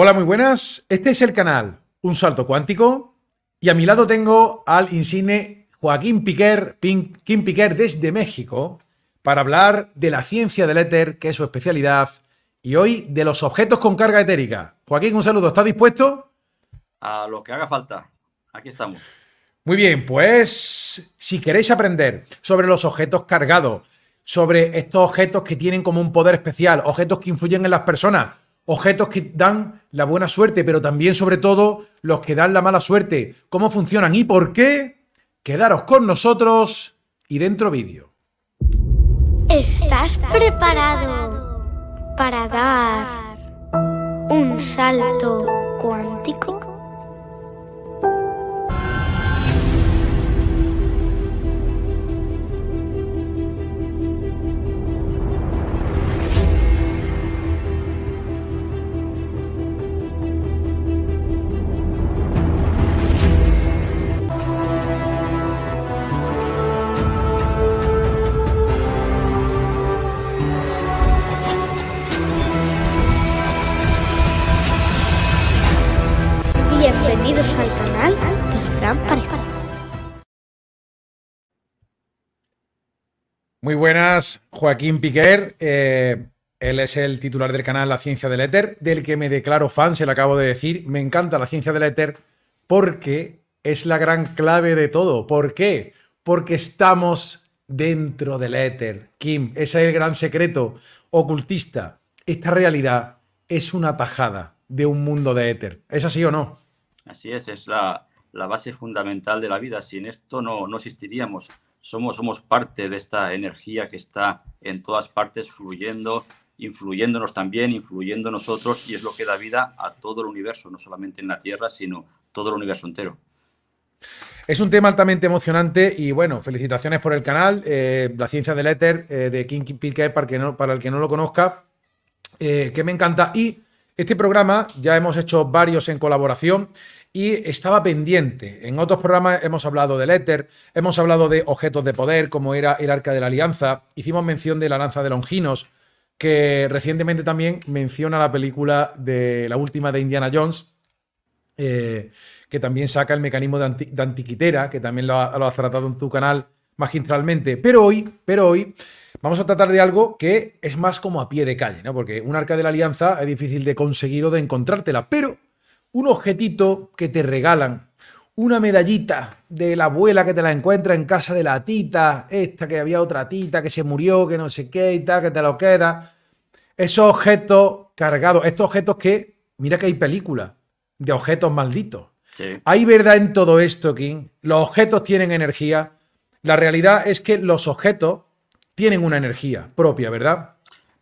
Hola, muy buenas. Este es el canal Un Salto Cuántico y a mi lado tengo al insigne Joaquín Piquer, Piquer desde México para hablar de la ciencia del éter, que es su especialidad, y hoy de los objetos con carga etérica. Joaquín, un saludo. ¿Estás dispuesto? A lo que haga falta. Aquí estamos. Muy bien, pues si queréis aprender sobre los objetos cargados, sobre estos objetos que tienen como un poder especial, objetos que influyen en las personas, objetos que dan la buena suerte, pero también sobre todo los que dan la mala suerte, cómo funcionan y por qué, quedaros con nosotros y dentro vídeo. ¿Estás preparado para dar un salto cuántico? Muy buenas, Joaquín Piquer. Eh, él es el titular del canal La Ciencia del Éter, del que me declaro fan, se lo acabo de decir. Me encanta la ciencia del éter porque es la gran clave de todo. ¿Por qué? Porque estamos dentro del éter. Kim, ese es el gran secreto ocultista. Esta realidad es una tajada de un mundo de éter. ¿Es así o no? Así es, es la, base fundamental de la vida. Sin esto no, no existiríamos somos, somos parte de esta energía que está en todas partes fluyendo, influyéndonos también, influyendo nosotros, y es lo que da vida a todo el universo, no solamente en la Tierra, sino todo el universo entero. Es un tema altamente emocionante y bueno, felicitaciones por el canal, eh, La Ciencia del Éter, eh, de King Pique, para, para el que no lo conozca, eh, que me encanta. Y este programa ya hemos hecho varios en colaboración y estaba pendiente. En otros programas hemos hablado del éter, hemos hablado de objetos de poder, como era el Arca de la Alianza, hicimos mención de la lanza de Longinos, que recientemente también menciona la película de la última de Indiana Jones, eh, que también saca el mecanismo de, antiquitera, que también lo, ha, has tratado en tu canal magistralmente. Pero hoy, pero hoy vamos a tratar de algo que es más como a pie de calle, ¿no? Porque un Arca de la Alianza es difícil de conseguir o de encontrártela, pero un objetito que te regalan, una medallita de la abuela que te la encuentra en casa de la tita, esta que había otra tita que se murió, que no sé qué y tal, que te lo queda. Esos objetos cargados, estos objetos que, mira que hay películas de objetos malditos. Hay verdad en todo esto, King. Los objetos tienen energía. La realidad es que los objetos tienen una energía propia, ¿verdad?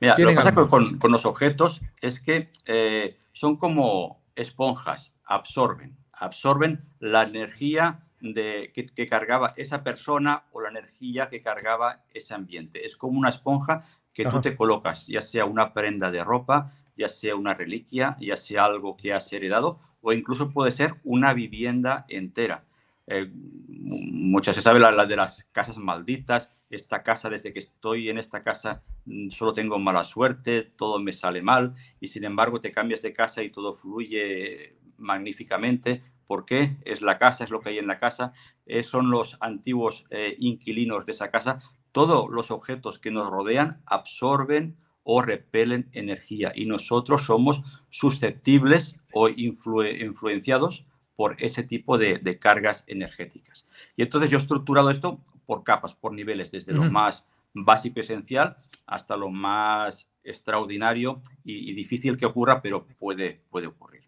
Mira, lo que pasa con, los objetos es que eh, son como esponjas, absorben, absorben la energía de, que, cargaba esa persona o la energía que cargaba ese ambiente. Es como una esponja que tú te colocas, ya sea una prenda de ropa, ya sea una reliquia, ya sea algo que has heredado o incluso puede ser una vivienda entera. Eh, muchas se sabe la, de las casas malditas, esta casa desde que estoy en esta casa mm, solo tengo mala suerte, todo me sale mal y sin embargo te cambias de casa y todo fluye magníficamente. ¿Por qué? Es la casa, es lo que hay en la casa, eh, son los antiguos eh, inquilinos de esa casa. Todos los objetos que nos rodean absorben o repelen energía y nosotros somos susceptibles o influenciados por ese tipo de, cargas energéticas. Y entonces yo he estructurado esto por capas, por niveles, desde lo más básico esencial hasta lo más extraordinario y, difícil que ocurra, pero puede, puede ocurrir.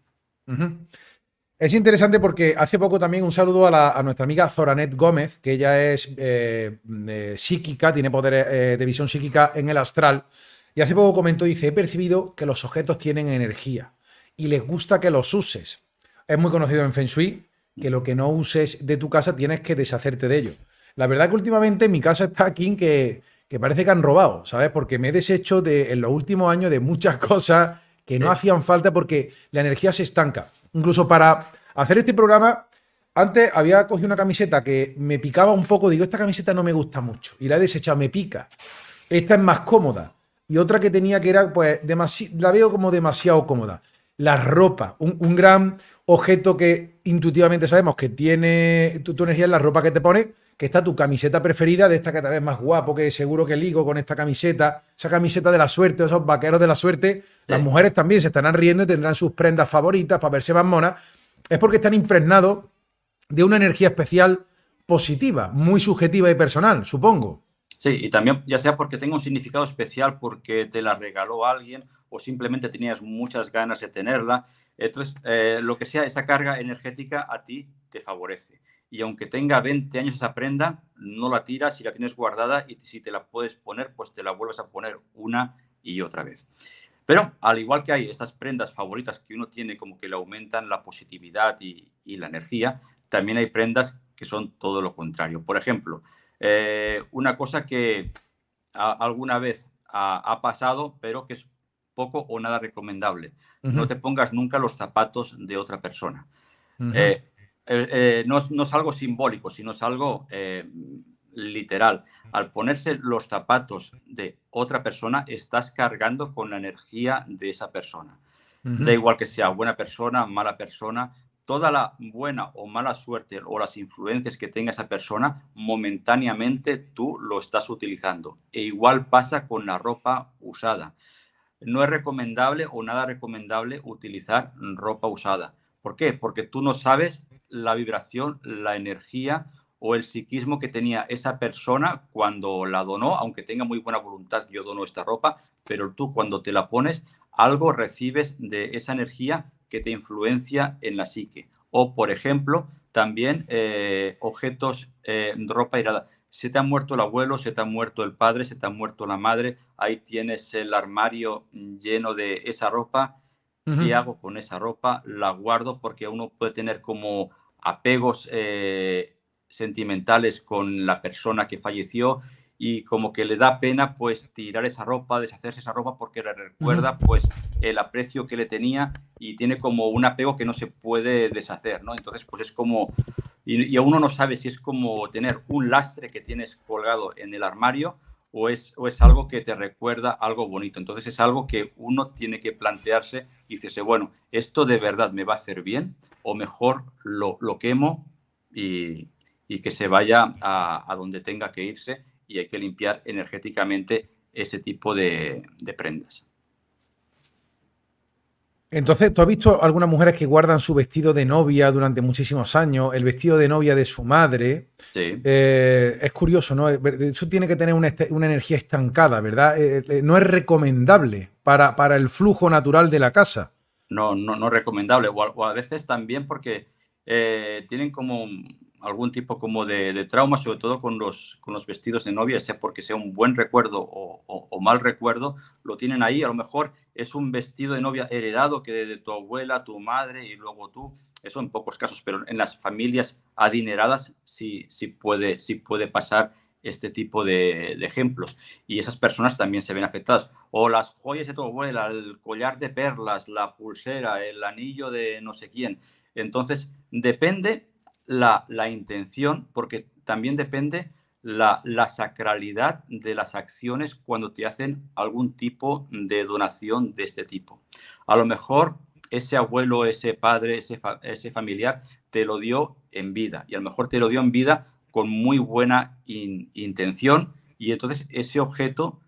Es interesante porque hace poco también un saludo a, nuestra amiga Zoranet Gómez, que ella es eh, eh, psíquica, tiene poder eh, de visión psíquica en el astral, y hace poco comentó, dice, he percibido que los objetos tienen energía y les gusta que los uses es muy conocido en Feng Shui que lo que no uses de tu casa tienes que deshacerte de ello. La verdad que últimamente mi casa está aquí que, parece que han robado, ¿sabes? Porque me he deshecho de, en los últimos años de muchas cosas que no hacían falta porque la energía se estanca. Incluso para hacer este programa, antes había cogido una camiseta que me picaba un poco, digo, esta camiseta no me gusta mucho y la he desechado, me pica. Esta es más cómoda. Y otra que tenía que era, pues, la veo como demasiado cómoda. La ropa, un gran, objeto que intuitivamente sabemos que tiene tu, energía en la ropa que te pones, que está tu camiseta preferida, de esta que tal vez más guapo, que seguro que ligo con esta camiseta, esa camiseta de la suerte, esos vaqueros de la suerte, las mujeres también se estarán riendo y tendrán sus prendas favoritas para verse más monas, es porque están impregnados de una energía especial positiva, muy subjetiva y personal, supongo. Sí, y también ya sea porque tenga un significado especial, porque te la regaló alguien o simplemente tenías muchas ganas de tenerla. Entonces, eh, lo que sea, esa carga energética a ti te favorece. Y aunque tenga 20 años esa prenda, no la tiras si la tienes guardada y si te la puedes poner, pues te la vuelves a poner una y otra vez. Pero al igual que hay estas prendas favoritas que uno tiene como que le aumentan la positividad y, la energía, también hay prendas que son todo lo contrario. Por ejemplo, eh, una cosa que alguna vez ha, pasado, pero que es poco o nada recomendable. No te pongas nunca los zapatos de otra persona. Eh, eh, no, es algo simbólico, sino es algo literal. Al ponerse los zapatos de otra persona, estás cargando con la energía de esa persona. Da igual que sea buena persona, mala persona, toda la buena o mala suerte o las influencias que tenga esa persona, momentáneamente tú lo estás utilizando. E igual pasa con la ropa usada. No es recomendable o nada recomendable utilizar ropa usada. ¿Por qué? Porque tú no sabes la vibración, la energía o el psiquismo que tenía esa persona cuando la donó, aunque tenga muy buena voluntad, yo dono esta ropa, pero tú cuando te la pones, algo recibes de esa energía que te influencia en la psique. O, por ejemplo, también eh, objetos, eh, ropa irada. Se te ha muerto el abuelo, se te ha muerto el padre, se te ha muerto la madre. Ahí tienes el armario lleno de esa ropa. ¿Qué hago con esa ropa? La guardo porque uno puede tener como apegos eh, sentimentales con la persona que falleció y como que le da pena pues tirar esa ropa, deshacerse esa ropa porque le recuerda pues el aprecio que le tenía y tiene como un apego que no se puede deshacer, ¿no? Entonces pues es como, y, y uno no sabe si es como tener un lastre que tienes colgado en el armario o es, es algo que te recuerda algo bonito. Entonces es algo que uno tiene que plantearse y decirse, bueno, ¿esto de verdad me va a hacer bien? O mejor lo, quemo y, que se vaya a donde tenga que irse y hay que limpiar energéticamente ese tipo de, prendas. Entonces, ¿tú has visto algunas mujeres que guardan su vestido de novia durante muchísimos años, el vestido de novia de su madre? Sí. Eh, es curioso, ¿no? Eso tiene que tener una, energía estancada, ¿verdad? Eh, eh, no es recomendable para, para, el flujo natural de la casa. No, no, no es recomendable. O a, veces también porque tienen como algún tipo como de, de trauma, sobre todo con los, con los vestidos de novia, sea porque sea un buen recuerdo o, mal recuerdo, lo tienen ahí. A lo mejor es un vestido de novia heredado que de, tu abuela, tu madre y luego tú. Eso en pocos casos, pero en las familias adineradas sí, sí, puede, sí puede pasar este tipo de, de, ejemplos. Y esas personas también se ven afectadas. O las joyas de tu abuela, el collar de perlas, la pulsera, el anillo de no sé quién. Entonces, depende la, intención, porque también depende la, la, sacralidad de las acciones cuando te hacen algún tipo de donación de este tipo. A lo mejor ese abuelo, ese padre, ese, ese familiar te lo dio en vida y a lo mejor te lo dio en vida con muy buena intención y entonces ese objeto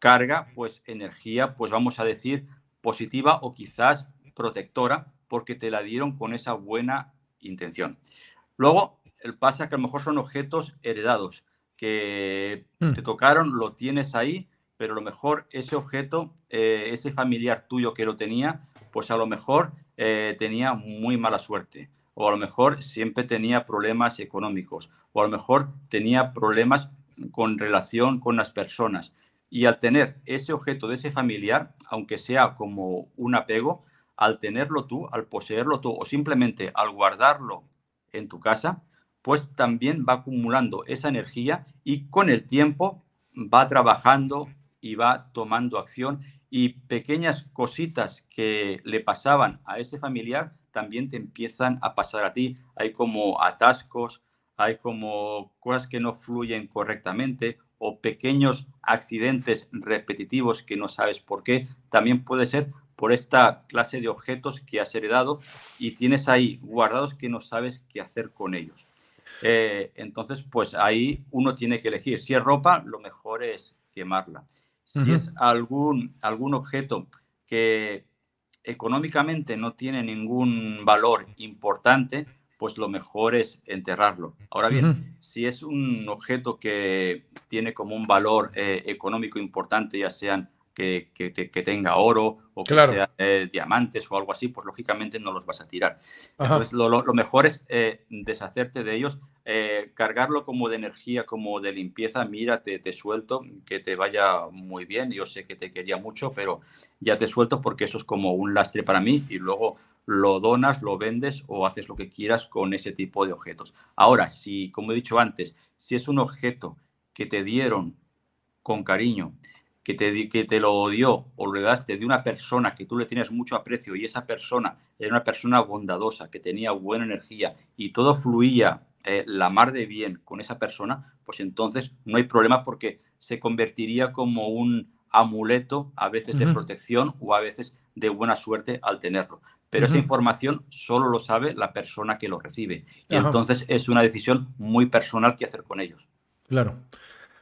carga pues energía, pues vamos a decir positiva o quizás protectora porque te la dieron con esa buena intención. Luego, el pasa que a lo mejor son objetos heredados, que hmm. te tocaron, lo tienes ahí, pero a lo mejor ese objeto, eh, ese familiar tuyo que lo tenía, pues a lo mejor eh, tenía muy mala suerte, o a lo mejor siempre tenía problemas económicos, o a lo mejor tenía problemas con relación con las personas. Y al tener ese objeto de ese familiar, aunque sea como un apego, al tenerlo tú, al poseerlo tú o simplemente al guardarlo en tu casa, pues también va acumulando esa energía y con el tiempo va trabajando y va tomando acción y pequeñas cositas que le pasaban a ese familiar también te empiezan a pasar a ti. Hay como atascos, hay como cosas que no fluyen correctamente o pequeños accidentes repetitivos que no sabes por qué. También puede ser por esta clase de objetos que has heredado y tienes ahí guardados que no sabes qué hacer con ellos. Eh, entonces, pues ahí uno tiene que elegir. Si es ropa, lo mejor es quemarla. Si es algún, algún objeto que económicamente no tiene ningún valor importante, pues lo mejor es enterrarlo. Ahora bien, si es un objeto que tiene como un valor eh, económico importante, ya sean que, tenga oro o que sea eh, diamantes o algo así, pues lógicamente no los vas a tirar. Entonces lo, mejor es eh, deshacerte de ellos, eh, cargarlo como de energía, como de limpieza, mira, te, te, suelto, que te vaya muy bien, yo sé que te quería mucho, pero ya te suelto porque eso es como un lastre para mí y luego lo donas, lo vendes o haces lo que quieras con ese tipo de objetos. Ahora, si, como he dicho antes, si es un objeto que te dieron con cariño que te, que te lo dio o lo das de una persona que tú le tienes mucho aprecio y esa persona era una persona bondadosa, que tenía buena energía y todo fluía eh, la mar de bien con esa persona, pues entonces no hay problema porque se convertiría como un amuleto, a veces de protección o a veces de buena suerte al tenerlo. Pero esa información solo lo sabe la persona que lo recibe. Y entonces es una decisión muy personal que hacer con ellos. Claro.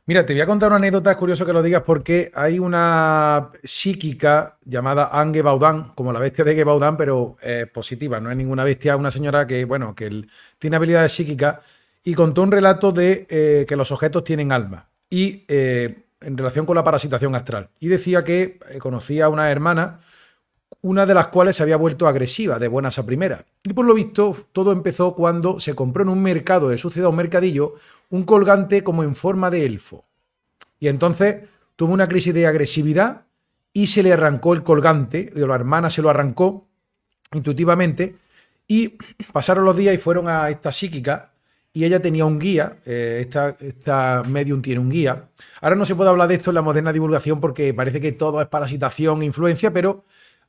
Mira, te voy a contar una anécdota, es curioso que lo digas, porque hay una psíquica llamada Ange Baudan, como la bestia de Baudan, pero eh, positiva, no es ninguna bestia, una señora que, bueno, que tiene habilidades psíquicas y contó un relato de eh, que los objetos tienen alma y eh, en relación con la parasitación astral. Y decía que conocía a una hermana una de las cuales se había vuelto agresiva de buenas a primeras. Y por lo visto, todo empezó cuando se compró en un mercado de su un mercadillo, un colgante como en forma de elfo. Y entonces tuvo una crisis de agresividad y se le arrancó el colgante, y la hermana se lo arrancó intuitivamente, y pasaron los días y fueron a esta psíquica, y ella tenía un guía, eh, esta, esta, medium tiene un guía. Ahora no se puede hablar de esto en la moderna divulgación porque parece que todo es parasitación e influencia, pero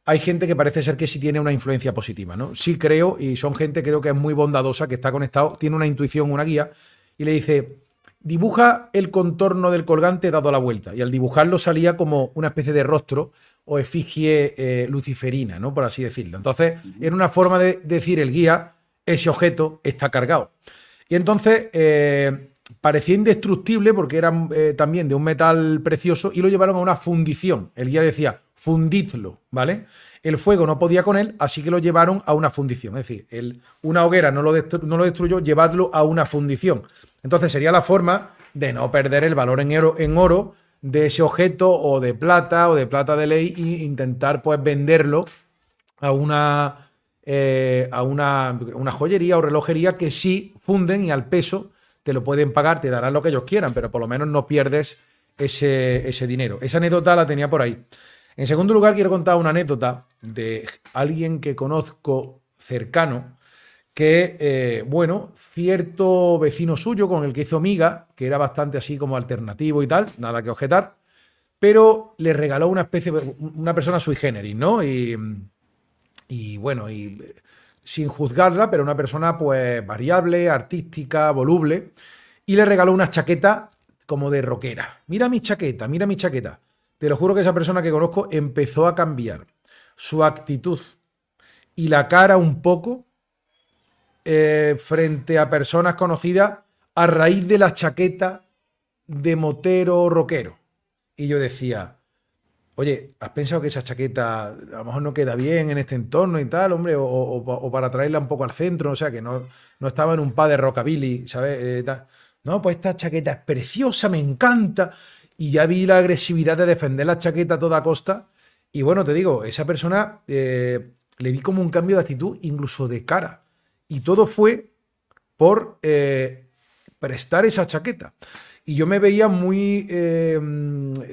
hay gente que parece ser que sí tiene una influencia positiva, ¿no? Sí creo, y son gente creo que es muy bondadosa, que está conectado, tiene una intuición, una guía, y le dice, dibuja el contorno del colgante dado la vuelta. Y al dibujarlo salía como una especie de rostro o efigie eh, luciferina, ¿no? Por así decirlo. Entonces, era una forma de decir el guía, ese objeto está cargado. Y entonces eh, parecía indestructible porque era eh, también de un metal precioso y lo llevaron a una fundición. El guía decía, fundidlo, ¿vale? El fuego no podía con él, así que lo llevaron a una fundición. Es decir, el, una hoguera no lo, no lo destruyó, llevadlo a una fundición. Entonces sería la forma de no perder el valor en oro, en oro de ese objeto o de plata o de plata de ley e intentar pues venderlo a una, eh, a una, joyería o relojería que sí funden y al peso te lo pueden pagar, te darán lo que ellos quieran, pero por lo menos no pierdes ese, ese dinero. Esa anécdota la tenía por ahí. En segundo lugar, quiero contar una anécdota de alguien que conozco cercano, que, eh, bueno, cierto vecino suyo con el que hizo amiga que era bastante así como alternativo y tal, nada que objetar, pero le regaló una especie, una persona sui generis, ¿no? Y, y bueno, y eh, sin juzgarla, pero una persona pues variable, artística, voluble, y le regaló una chaqueta como de rockera. Mira mi chaqueta, mira mi chaqueta. Te lo juro que esa persona que conozco empezó a cambiar su actitud y la cara un poco eh, frente a personas conocidas a raíz de la chaqueta de motero rockero. Y yo decía, oye, ¿has pensado que esa chaqueta a lo mejor no queda bien en este entorno y tal, hombre? O, para traerla un poco al centro, o sea, que no, estaba en un par de rockabilly, ¿sabes? Eh, no, pues esta chaqueta es preciosa, me encanta y ya vi la agresividad de defender la chaqueta a toda costa. Y bueno, te digo, esa persona eh, le vi como un cambio de actitud, incluso de cara. Y todo fue por eh, prestar esa chaqueta. Y yo me veía muy, eh,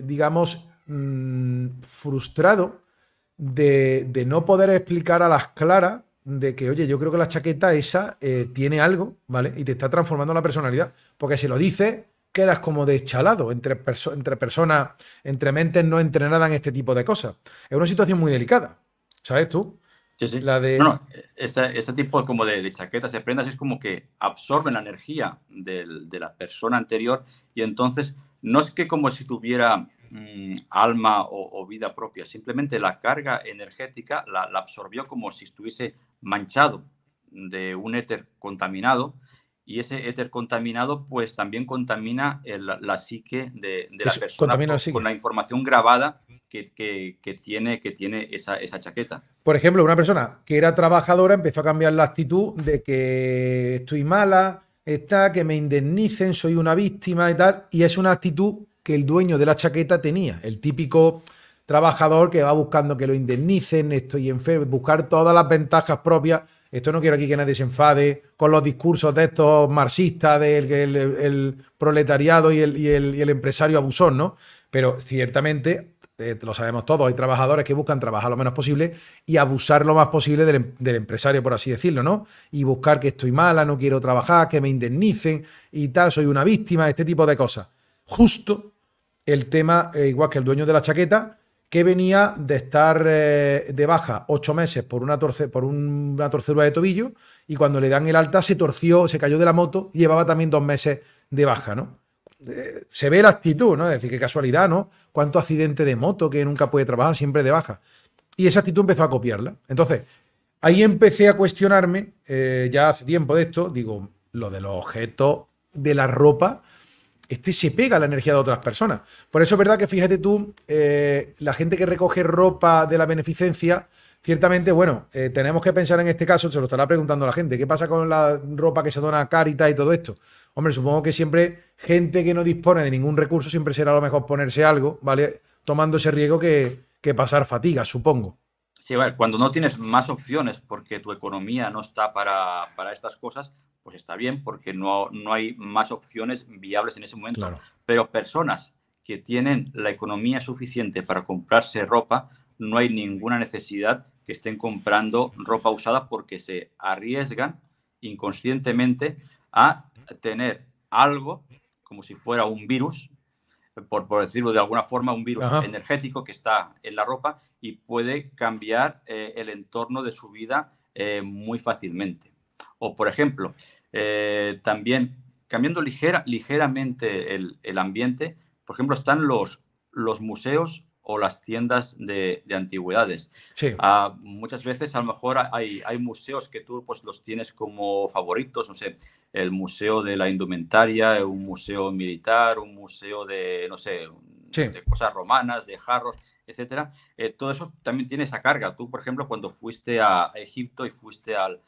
digamos, mm, frustrado de, de, no poder explicar a las claras de que, oye, yo creo que la chaqueta esa tiene algo, ¿vale? Y te está transformando la personalidad. Porque si lo dices, quedas como deschalado entre, entre personas, entre mentes no entrenadas en este tipo de cosas. Es una situación muy delicada, ¿sabes tú? Sí, sí. La de... Ese, tipo como de, chaquetas, de prendas, es como que absorben la energía de la persona anterior y entonces no es que como si tuviera mm, alma o, vida propia, simplemente la carga energética la, absorbió como si estuviese manchado de un éter contaminado y ese éter contaminado pues también contamina la psique de, la persona con, la, información grabada que, tiene, que tiene esa, chaqueta. Por ejemplo, una persona que era trabajadora empezó a cambiar la actitud de que estoy mala, está, que me indemnicen, soy una víctima y tal, y es una actitud que el dueño de la chaqueta tenía, el típico trabajador que va buscando que lo indemnicen, estoy enfermo, buscar todas las ventajas propias esto no quiero aquí que nadie se enfade con los discursos de estos marxistas, del proletariado y el, empresario abusón, ¿no? Pero ciertamente, eh, lo sabemos todos, hay trabajadores que buscan trabajar lo menos posible y abusar lo más posible em, del, empresario, por así decirlo, ¿no? Y buscar que estoy mala, no quiero trabajar, que me indemnicen y tal, soy una víctima, este tipo de cosas. Justo el tema, eh, igual que el dueño de la chaqueta, que venía de estar eh, de baja ocho meses por, una, torce, por una torcedura de tobillo y cuando le dan el alta se torció, se cayó de la moto y llevaba también dos meses de baja, ¿no? Eh, se ve la actitud, ¿no? Es decir, qué casualidad, ¿no? Cuánto accidente de moto que nunca puede trabajar, siempre de baja. Y esa actitud empezó a copiarla. Entonces, ahí empecé a cuestionarme, eh, ya hace tiempo de esto, digo, lo de los objetos de la ropa, este se pega la energía de otras personas. Por eso es verdad que fíjate tú, eh, la gente que recoge ropa de la beneficencia, ciertamente, bueno, eh, tenemos que pensar en este caso, se lo estará preguntando la gente, ¿qué pasa con la ropa que se dona a Caritas y todo esto? Hombre, supongo que siempre gente que no dispone de ningún recurso, siempre será lo mejor ponerse algo, ¿vale? Tomando ese riesgo que, pasar fatiga, supongo. Sí, a cuando no tienes más opciones porque tu economía no está para, para estas cosas, pues está bien, porque no, hay más opciones viables en ese momento. Pero personas que tienen la economía suficiente para comprarse ropa, no hay ninguna necesidad que estén comprando ropa usada porque se arriesgan inconscientemente a tener algo como si fuera un virus, por, por decirlo de alguna forma, un virus energético que está en la ropa y puede cambiar eh, el entorno de su vida eh, muy fácilmente. O, por ejemplo, eh, también, cambiando ligeramente el, ambiente, por ejemplo, están los, museos o las tiendas de, antigüedades. Ah, muchas veces a lo mejor hay, museos que tú pues, los tienes como favoritos, no sé, el museo de la indumentaria, un museo militar, un museo de, no sé, de cosas romanas, de jarros, etc. Eh, todo eso también tiene esa carga. Tú, por ejemplo, cuando fuiste a Egipto y fuiste al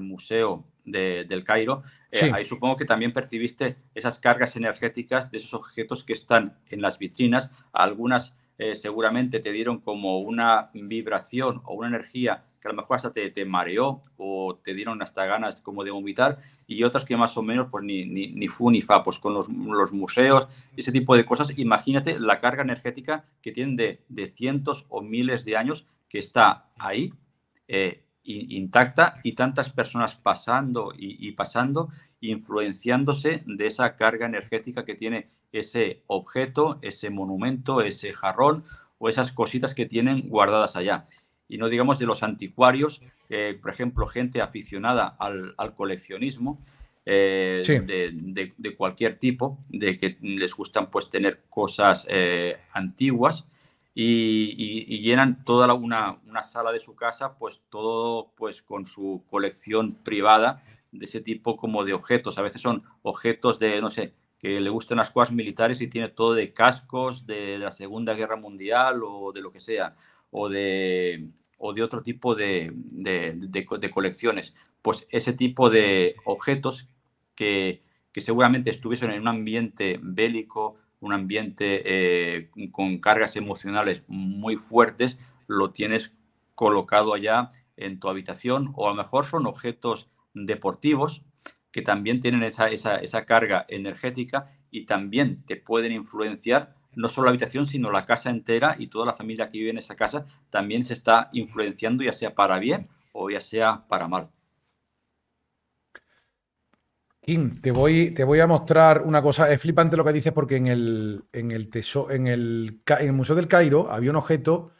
museo del Cairo, eh, ahí supongo que también percibiste esas cargas energéticas de esos objetos que están en las vitrinas. Algunas eh, seguramente te dieron como una vibración o una energía que a lo mejor hasta te, te, mareó o te dieron hasta ganas como de vomitar y otras que más o menos pues ni, ni, ni fu ni fa, pues con los, museos, ese tipo de cosas. Imagínate la carga energética que tienen de, cientos o miles de años que está ahí. Eh, intacta y tantas personas pasando y, pasando, influenciándose de esa carga energética que tiene ese objeto, ese monumento, ese jarrón o esas cositas que tienen guardadas allá. Y no digamos de los anticuarios, eh, por ejemplo, gente aficionada al, coleccionismo. Eh, de, cualquier tipo, de que les gustan pues tener cosas eh, antiguas y, llenan toda una, una, sala de su casa, pues todo pues con su colección privada de ese tipo como de objetos. A veces son objetos de, no sé, que le gustan las cosas militares y tiene todo de cascos de la Segunda Guerra Mundial o de lo que sea, o de, o de otro tipo de, de, de colecciones. Pues ese tipo de objetos que, que seguramente estuviesen en un ambiente bélico un ambiente eh, con cargas emocionales muy fuertes, lo tienes colocado allá en tu habitación o a lo mejor son objetos deportivos que también tienen esa, esa carga energética y también te pueden influenciar no solo la habitación, sino la casa entera y toda la familia que vive en esa casa también se está influenciando, ya sea para bien o ya sea para mal te voy, a mostrar una cosa. Es flipante lo que dices porque en el, en el, Museo del Cairo había un objeto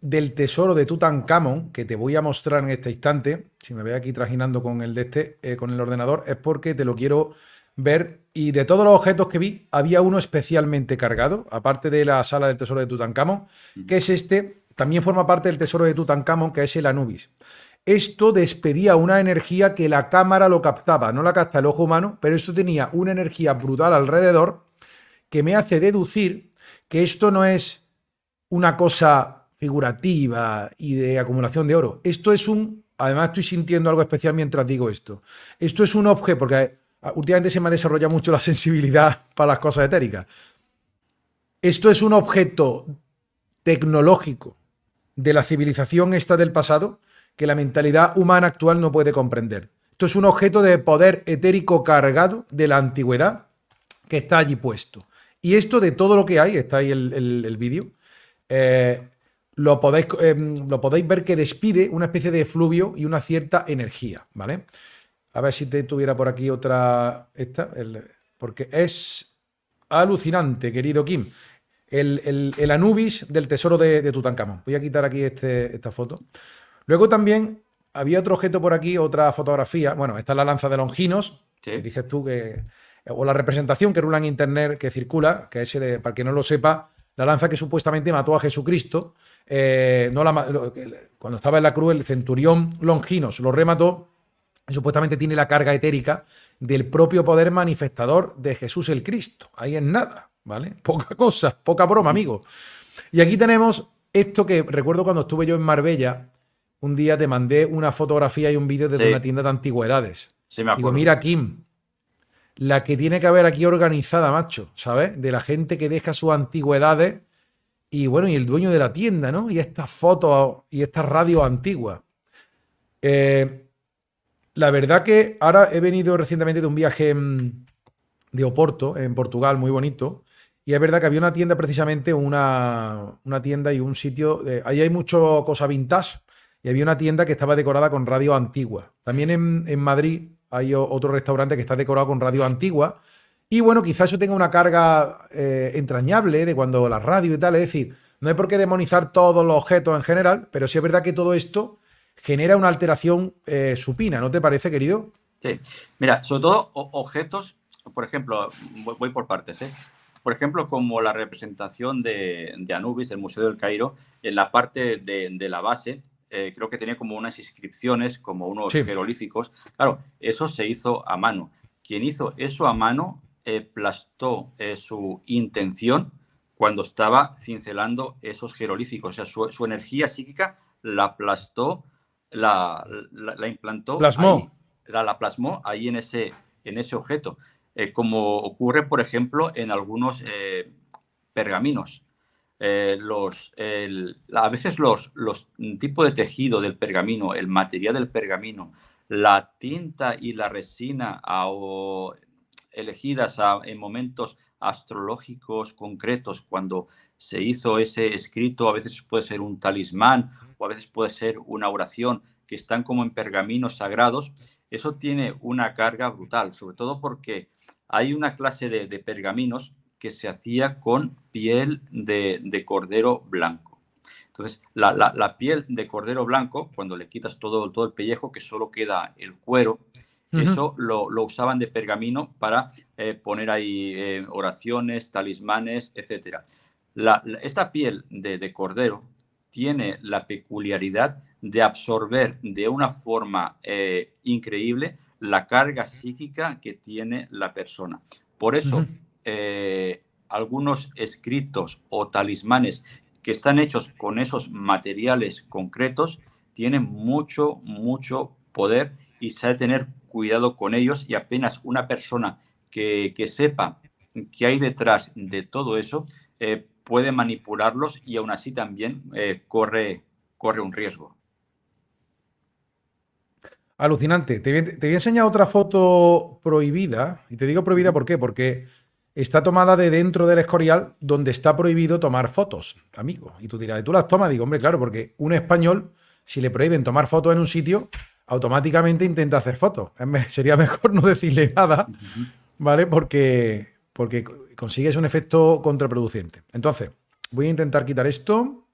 del tesoro de Tutankamón que te voy a mostrar en este instante. Si me ve aquí trajinando con el de este, eh, con el ordenador, es porque te lo quiero ver. Y de todos los objetos que vi, había uno especialmente cargado, aparte de la sala del tesoro de Tutankamón, que es este. También forma parte del tesoro de Tutankamón, que es el Anubis esto despedía una energía que la cámara lo captaba, no la capta el ojo humano, pero esto tenía una energía brutal alrededor que me hace deducir que esto no es una cosa figurativa y de acumulación de oro. Esto es un, además estoy sintiendo algo especial mientras digo esto, esto es un objeto, porque ah, últimamente se me ha desarrollado mucho la sensibilidad para las cosas etéricas. Esto es un objeto tecnológico de la civilización esta del pasado que la mentalidad humana actual no puede comprender. Esto es un objeto de poder etérico cargado de la antigüedad que está allí puesto. Y esto de todo lo que hay, está ahí el, vídeo, eh, lo, podéis, eh, lo podéis ver que despide una especie de fluvio y una cierta energía, ¿vale? A ver si te tuviera por aquí otra, esta, porque es alucinante, querido Kim. El, Anubis del tesoro de, de Tutankamón. Voy a quitar aquí este, esta foto. Luego también había otro objeto por aquí, otra fotografía. Bueno, esta es la lanza de Longinos, que dices tú que. O la representación que rula en internet que circula, que es, eh, para que no lo sepa, la lanza que supuestamente mató a Jesucristo. Eh, cuando estaba en la cruz, el centurión Longinos lo remató y supuestamente tiene la carga etérica del propio poder manifestador de Jesús el Cristo. Ahí es nada, ¿vale? Poca cosa, poca broma, amigo. Y aquí tenemos esto que recuerdo cuando estuve yo en Marbella, un día te mandé una fotografía y un vídeo de una tienda de antigüedades. Sí, Digo, mira, Kim, la que tiene que haber aquí organizada, macho, ¿sabes? De la gente que deja sus antigüedades y bueno, y el dueño de la tienda, ¿no? Y estas fotos y estas radios antiguas. Eh, la verdad que ahora he venido recientemente de un viaje de Oporto, en Portugal, muy bonito. Y es verdad que había una tienda, precisamente, una, tienda y un sitio. Eh, ahí hay mucho cosa vintage y había una tienda que estaba decorada con radio antigua. También en, Madrid hay otro restaurante que está decorado con radio antigua. Y bueno, quizás eso tenga una carga eh, entrañable de cuando la radio y tal. Es decir, no hay por qué demonizar todos los objetos en general, pero sí es verdad que todo esto genera una alteración eh, supina, ¿no te parece, querido? Sí, mira, sobre todo objetos, por ejemplo, voy, por partes, ¿eh? por ejemplo, como la representación de, Anubis, el Museo del Cairo, en la parte de la base, eh, creo que tenía como unas inscripciones, como unos jerolíficos. Claro, eso se hizo a mano. Quien hizo eso a mano eh, plastó eh, su intención cuando estaba cincelando esos jerolíficos. O sea, su, energía psíquica la aplastó, la, implantó. Plasmó. la, la, plasmó ahí en ese, en ese objeto. Eh, como ocurre, por ejemplo, en algunos pergaminos eh, a veces los, los tipos de tejido del pergamino, el material del pergamino, la tinta y la resina elegidas en momentos astrológicos concretos, cuando se hizo ese escrito, a veces puede ser un talismán o a veces puede ser una oración, que están como en pergaminos sagrados, eso tiene una carga brutal, sobre todo porque hay una clase de, de pergaminos que se hacía con piel de, cordero blanco. Entonces, la, piel de cordero blanco, cuando le quitas todo, todo el pellejo, que solo queda el cuero, eso lo, usaban de pergamino para eh, poner ahí eh, oraciones, talismanes, etc. esta piel de, cordero tiene la peculiaridad de absorber de una forma eh, increíble la carga psíquica que tiene la persona. Por eso, eh, algunos escritos o talismanes que están hechos con esos materiales concretos tienen mucho, mucho poder y se sabe tener cuidado con ellos y apenas una persona que, sepa que hay detrás de todo eso eh, puede manipularlos y aún así también eh, corre, corre un riesgo. Alucinante. Te voy, te voy, a enseñar otra foto prohibida. Y te digo prohibida ¿por qué? Porque está tomada de dentro del escorial donde está prohibido tomar fotos, amigo. Y tú dirás, ¿tú las tomas? Digo, hombre, claro, porque un español, si le prohíben tomar fotos en un sitio, automáticamente intenta hacer fotos. Sería mejor no decirle nada, ¿vale? Porque, porque consigues un efecto contraproducente. Entonces, voy a intentar quitar esto.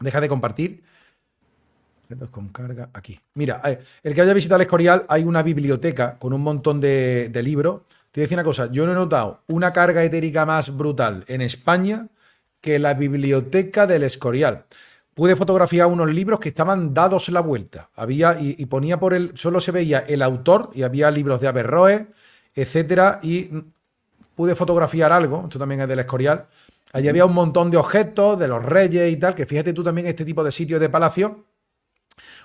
Deja de compartir. Con carga aquí. Mira, eh, el que haya visitado el Escorial, hay una biblioteca con un montón de libros te voy decir una cosa, yo no he notado una carga etérica más brutal en España que la biblioteca del Escorial. Pude fotografiar unos libros que estaban dados la vuelta. Había, y, ponía por el. Solo se veía el autor y había libros de Averroes, etcétera. Y pude fotografiar algo, esto también es del Escorial. Allí había un montón de objetos de los reyes y tal, que fíjate tú también este tipo de sitios de palacio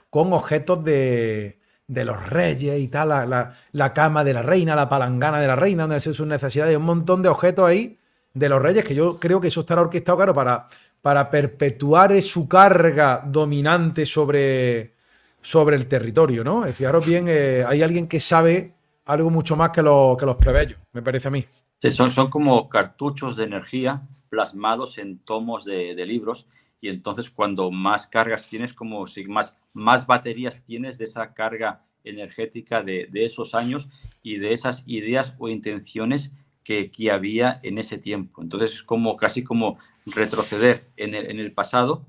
con objetos de, de los reyes y tal, la, la, la, cama de la reina, la palangana de la reina, donde se sus necesidades, un montón de objetos ahí de los reyes, que yo creo que eso estará orquestado, claro, para, para perpetuar su carga dominante sobre, sobre el territorio, ¿no? Eh, fijaros bien, eh, hay alguien que sabe algo mucho más que, lo, que los plebeyos, me parece a mí. son, son como cartuchos de energía plasmados en tomos de, de libros y entonces cuando más cargas tienes, como si más más baterías tienes de esa carga energética de, esos años y de esas ideas o intenciones que, que, había en ese tiempo. Entonces es como casi como retroceder en el, pasado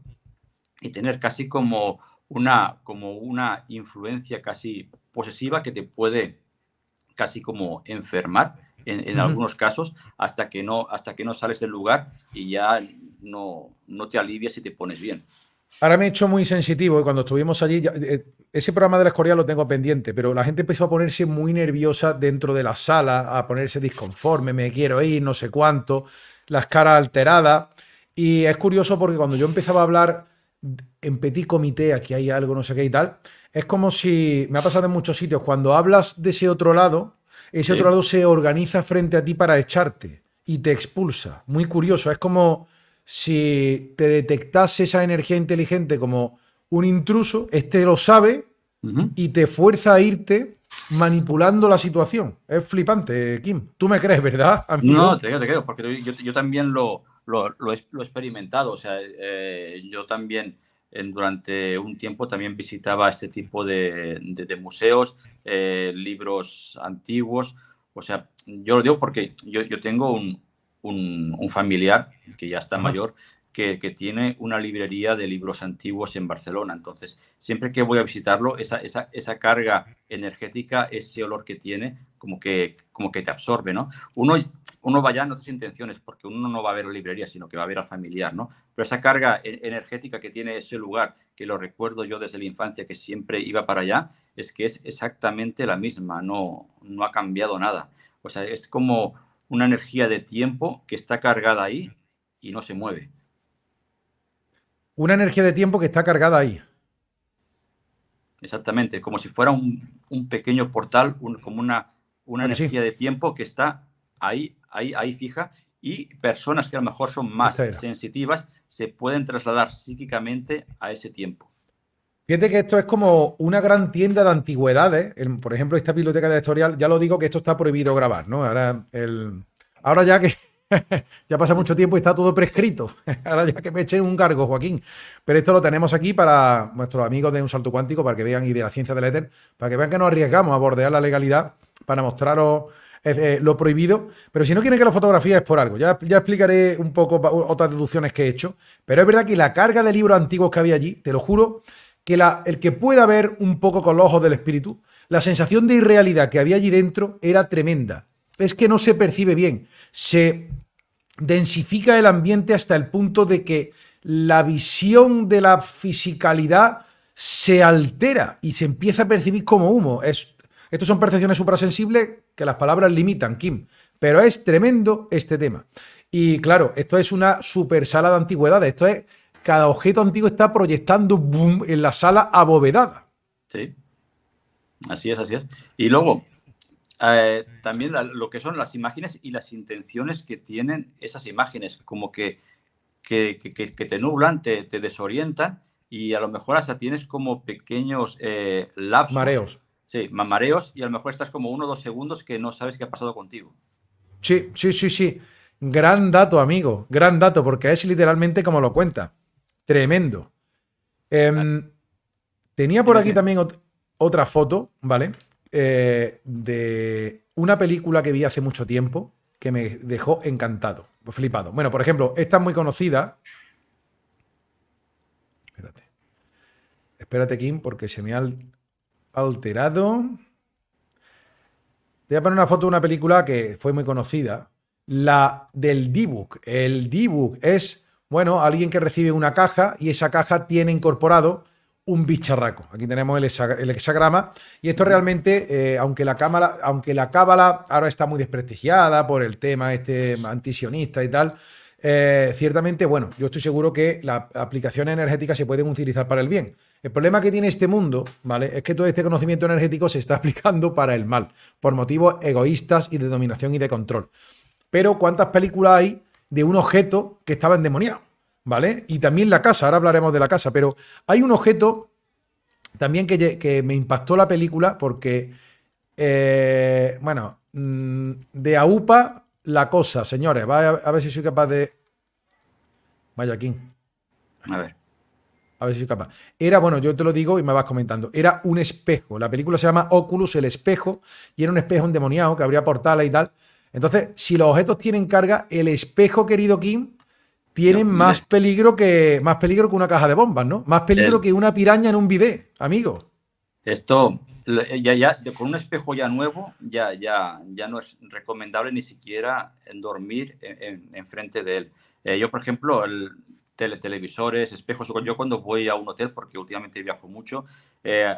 y tener casi como una, como una influencia casi posesiva que te puede casi como enfermar en, algunos casos hasta que no hasta que no sales del lugar y ya no, no te alivias y te pones bien. Ahora me he hecho muy sensitivo y cuando estuvimos allí, eh, ese programa de la Coreas lo tengo pendiente, pero la gente empezó a ponerse muy nerviosa dentro de la sala, a ponerse disconforme, me quiero ir, no sé cuánto, las caras alteradas. Y es curioso porque cuando yo empezaba a hablar en petit comité, aquí hay algo, no sé qué y tal, es como si, me ha pasado en muchos sitios, cuando hablas de ese otro lado, ese otro lado se organiza frente a ti para echarte y te expulsa. Muy curioso, es como si te detectase esa energía inteligente como un intruso, este lo sabe y te fuerza a irte manipulando la situación. Es flipante, Kim. Tú me crees, ¿verdad? No, te creo, te creo, porque yo, también lo, lo, he, experimentado. O sea, eh, yo también durante un tiempo también visitaba este tipo de, museos, eh, libros antiguos. O sea, yo lo digo porque yo tengo un, un, familiar que ya está mayor que, tiene una librería de libros antiguos en Barcelona. Entonces, siempre que voy a visitarlo, esa, carga energética, ese olor que tiene, como que, como que te absorbe, ¿no? Uno, uno va allá no otras intenciones, porque uno no va a ver la librería, sino que va a ver al familiar, ¿no? Pero esa carga e, energética que tiene ese lugar, que lo recuerdo yo desde la infancia, que siempre iba para allá, es que es exactamente la misma, no, no ha cambiado nada. O sea, es como una energía de tiempo que está cargada ahí y no se mueve. Una energía de tiempo que está cargada ahí. Exactamente, como si fuera un, pequeño portal, como una, una energía de tiempo que está ahí, ahí, ahí fija y personas que a lo mejor son más sensitivas se pueden trasladar psíquicamente a ese tiempo. Fíjate que esto es como una gran tienda de antigüedades. por ejemplo, esta biblioteca de historial, ya lo digo que esto está prohibido grabar, ¿no? Ahora, el, ahora ya que ya pasa mucho tiempo y está todo prescrito. ahora ya que me eché un cargo, Joaquín. Pero esto lo tenemos aquí para nuestros amigos de Un Salto Cuántico, para que vean, y de la ciencia del éter, para que vean que no arriesgamos a bordear la legalidad, para mostraros eh, eh, lo prohibido. Pero si no quieren que lo fotografía es por algo. ya explicaré un poco otras deducciones que he hecho. Pero es verdad que la carga de libros antiguos que había allí, te lo juro que el que pueda ver un poco con los ojos del espíritu, la sensación de irrealidad que había allí dentro era tremenda. Es que no se percibe bien. Se densifica el ambiente hasta el punto de que la visión de la fisicalidad se altera y se empieza a percibir como humo. Es, estos son percepciones suprasensibles que las palabras limitan, Kim. Pero es tremendo este tema. Y claro, esto es una super sala de antigüedades. Esto es cada objeto antiguo está proyectando boom en la sala abovedada. Sí, así es, así es. Y luego, eh, también lo que son las imágenes y las intenciones que tienen esas imágenes, como que, te nublan, te, desorientan y a lo mejor hasta tienes como pequeños eh, lapsos. Mareos. Sí, mareos y a lo mejor estás como uno o dos segundos que no sabes qué ha pasado contigo. Sí, sí, sí, sí. Gran dato, amigo, gran dato, porque es literalmente como lo cuenta. Tremendo. Em, tenía por aquí también otra foto, ¿vale? Eh, de una película que vi hace mucho tiempo que me dejó encantado, flipado. Bueno, por ejemplo, esta es muy conocida. Espérate. Espérate, Kim, porque se me ha alterado. Te voy a poner una foto de una película que fue muy conocida, la del D-Book. El D-Book es bueno, alguien que recibe una caja y esa caja tiene incorporado un bicharraco. Aquí tenemos el, hexagrama, y esto realmente, eh, aunque la aunque la cábala ahora está muy desprestigiada por el tema este antisionista y tal, eh, ciertamente, bueno, yo estoy seguro que las aplicaciones energéticas se pueden utilizar para el bien. El problema que tiene este mundo, ¿vale? Es que todo este conocimiento energético se está aplicando para el mal, por motivos egoístas y de dominación y de control. Pero ¿cuántas películas hay de un objeto que estaba endemoniado, ¿vale? Y también la casa, ahora hablaremos de la casa, pero hay un objeto también que, me impactó la película porque, eh, bueno, mm, de AUPA la cosa, señores, a, ver si soy capaz de... Vaya, aquí. A ver. A ver si soy capaz. Era, bueno, yo te lo digo y me vas comentando. Era un espejo. La película se llama Oculus, el espejo, y era un espejo endemoniado que abría portales y tal. Entonces, si los objetos tienen carga, el espejo, querido Kim, tiene más, peligro que, más peligro que una caja de bombas, ¿no? Más peligro que una piraña en un bidé, amigo. Esto, eh, ya, ya, con un espejo ya nuevo, ya, ya, ya no es recomendable ni siquiera dormir en, frente de él. Eh, yo, por ejemplo, el, tele, televisores, espejos, yo cuando voy a un hotel, porque últimamente viajo mucho, eh,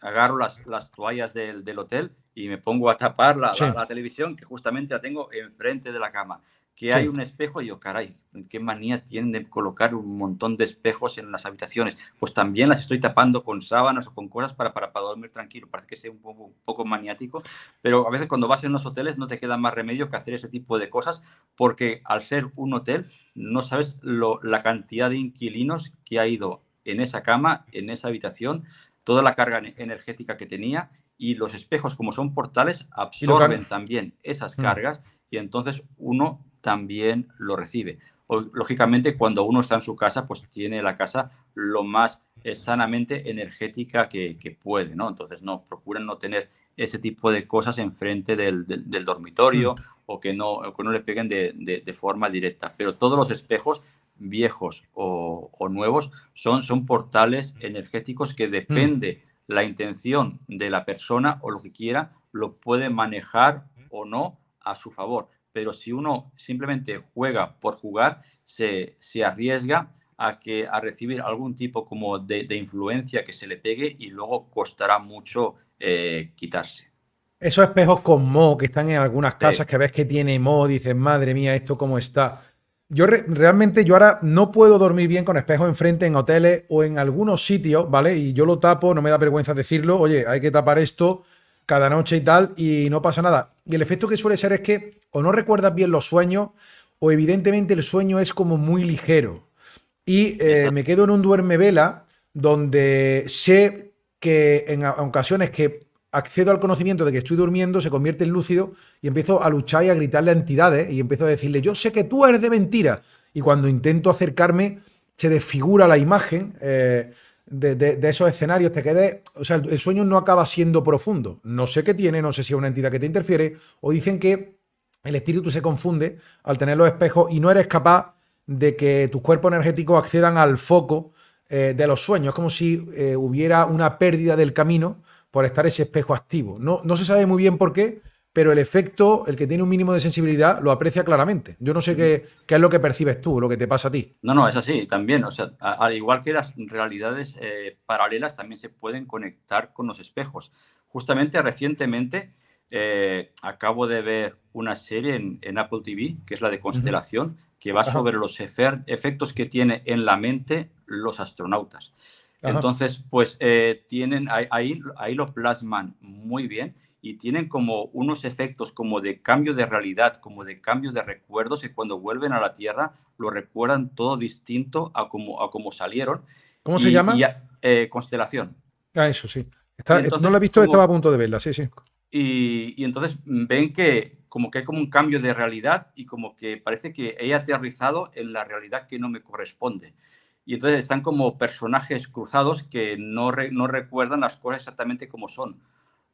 agarro las, toallas del, del, hotel y me pongo a tapar la, televisión que justamente la tengo enfrente de la cama. Que hay un espejo y yo, caray, qué manía tienen de colocar un montón de espejos en las habitaciones. Pues también las estoy tapando con sábanas o con cosas para, para, dormir tranquilo. Parece que sea un poco, un poco maniático, pero a veces cuando vas en los hoteles no te queda más remedio que hacer ese tipo de cosas porque al ser un hotel no sabes lo, la cantidad de inquilinos que ha ido en esa cama, en esa habitación, toda la carga energética que tenía y los espejos, como son portales, absorben también esas mm. cargas y entonces uno también lo recibe. lógicamente, cuando uno está en su casa, pues tiene la casa lo más eh, sanamente energética que, puede, ¿no? Entonces, no, procuran no tener ese tipo de cosas enfrente del, del, dormitorio mm. o, que no, no le peguen de, forma directa. Pero todos los espejos viejos o, nuevos son, son portales energéticos que depende mm la intención de la persona o lo que quiera lo puede manejar o no a su favor. Pero si uno simplemente juega por jugar, se, arriesga a, que, a recibir algún tipo como de, influencia que se le pegue y luego costará mucho eh, quitarse. Esos espejos con mo que están en algunas casas que ves que tiene mo, dices, madre mía, esto cómo está yo realmente, yo ahora no puedo dormir bien con espejo enfrente en hoteles o en algunos sitios, ¿vale? Y yo lo tapo, no me da vergüenza decirlo, oye, hay que tapar esto cada noche y tal, y no pasa nada. Y el efecto que suele ser es que o no recuerdas bien los sueños, o evidentemente el sueño es como muy ligero. Y eh, me quedo en un duerme vela donde sé que en ocasiones que accedo al conocimiento de que estoy durmiendo, se convierte en lúcido y empiezo a luchar y a gritarle a entidades y empiezo a decirle, yo sé que tú eres de mentira. Y cuando intento acercarme, se desfigura la imagen eh, de, esos escenarios, te quedé, o sea, el, sueño no acaba siendo profundo. No sé qué tiene, no sé si es una entidad que te interfiere, o dicen que el espíritu se confunde al tener los espejos y no eres capaz de que tus cuerpos energéticos accedan al foco eh, de los sueños. Es como si eh, hubiera una pérdida del camino por estar ese espejo activo. No, se sabe muy bien por qué, pero el efecto, el que tiene un mínimo de sensibilidad, lo aprecia claramente. Yo no sé qué, qué es lo que percibes tú, lo que te pasa a ti. No, no, es así también. O sea, al igual que las realidades eh, paralelas también se pueden conectar con los espejos. Justamente recientemente eh, acabo de ver una serie en, Apple TV, que es la de Constelación, que va sobre los efectos que tiene en la mente los astronautas. Entonces, pues eh, tienen ahí, ahí lo plasman muy bien y tienen como unos efectos como de cambio de realidad, como de cambio de recuerdos y cuando vuelven a la Tierra lo recuerdan todo distinto a como, a como salieron. ¿Cómo se llama? Y eh, constelación. Ah, eso sí. Eh, no la he visto, estaba a punto de verla, sí, sí. Y, y, entonces ven que como que hay como un cambio de realidad y como que parece que he aterrizado en la realidad que no me corresponde y entonces están como personajes cruzados que no, no recuerdan las cosas exactamente como son.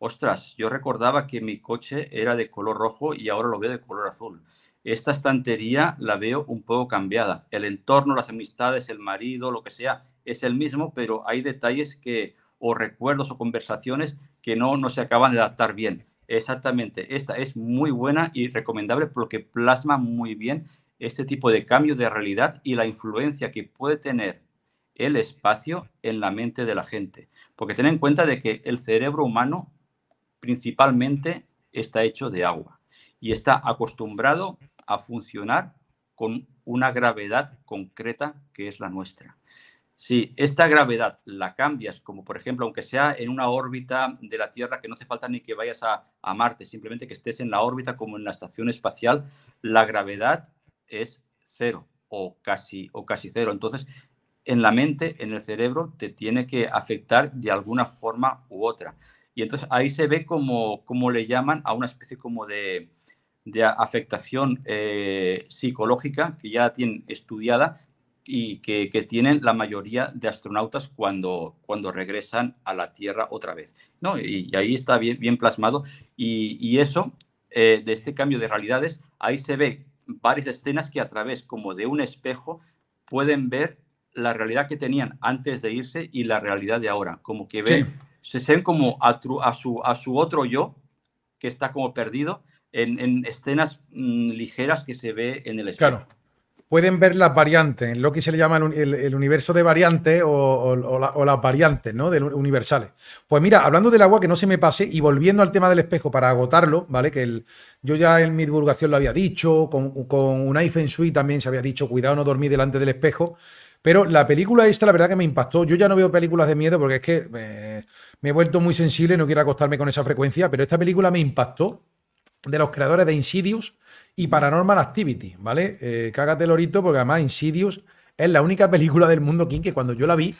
Ostras, yo recordaba que mi coche era de color rojo y ahora lo veo de color azul. Esta estantería la veo un poco cambiada. El entorno, las amistades, el marido, lo que sea, es el mismo, pero hay detalles que, o recuerdos o conversaciones que no, no se acaban de adaptar bien. Exactamente, esta es muy buena y recomendable porque plasma muy bien este tipo de cambio de realidad y la influencia que puede tener el espacio en la mente de la gente. Porque ten en cuenta de que el cerebro humano principalmente está hecho de agua y está acostumbrado a funcionar con una gravedad concreta que es la nuestra. Si esta gravedad la cambias, como por ejemplo, aunque sea en una órbita de la Tierra, que no hace falta ni que vayas a, a Marte, simplemente que estés en la órbita como en la estación espacial, la gravedad es cero o casi, o casi cero. Entonces, en la mente, en el cerebro, te tiene que afectar de alguna forma u otra. Y entonces ahí se ve como, como le llaman a una especie como de, afectación eh, psicológica que ya tienen estudiada y que, tienen la mayoría de astronautas cuando, cuando regresan a la Tierra otra vez. ¿no? Y, ahí está bien, bien plasmado. Y, eso, eh, de este cambio de realidades, ahí se ve varias escenas que a través como de un espejo pueden ver la realidad que tenían antes de irse y la realidad de ahora, como que ven, se ven como a, a, su, a su otro yo que está como perdido en, en escenas mm, ligeras que se ve en el espejo pueden ver las variantes, lo que se le llama el, universo de variantes o, las variantes, ¿no? De universales. Pues mira, hablando del agua, que no se me pase, y volviendo al tema del espejo para agotarlo, ¿vale? Que yo ya en mi divulgación lo había dicho, con, con un iPhone Suite también se había dicho, cuidado, no dormir delante del espejo. Pero la película esta, la verdad que me impactó. Yo ya no veo películas de miedo porque es que me, eh, me he vuelto muy sensible, no quiero acostarme con esa frecuencia, pero esta película me impactó de los creadores de Insidious y Paranormal Activity, ¿vale? Eh, cágate lorito, porque además Insidious es la única película del mundo, King, que cuando yo la vi,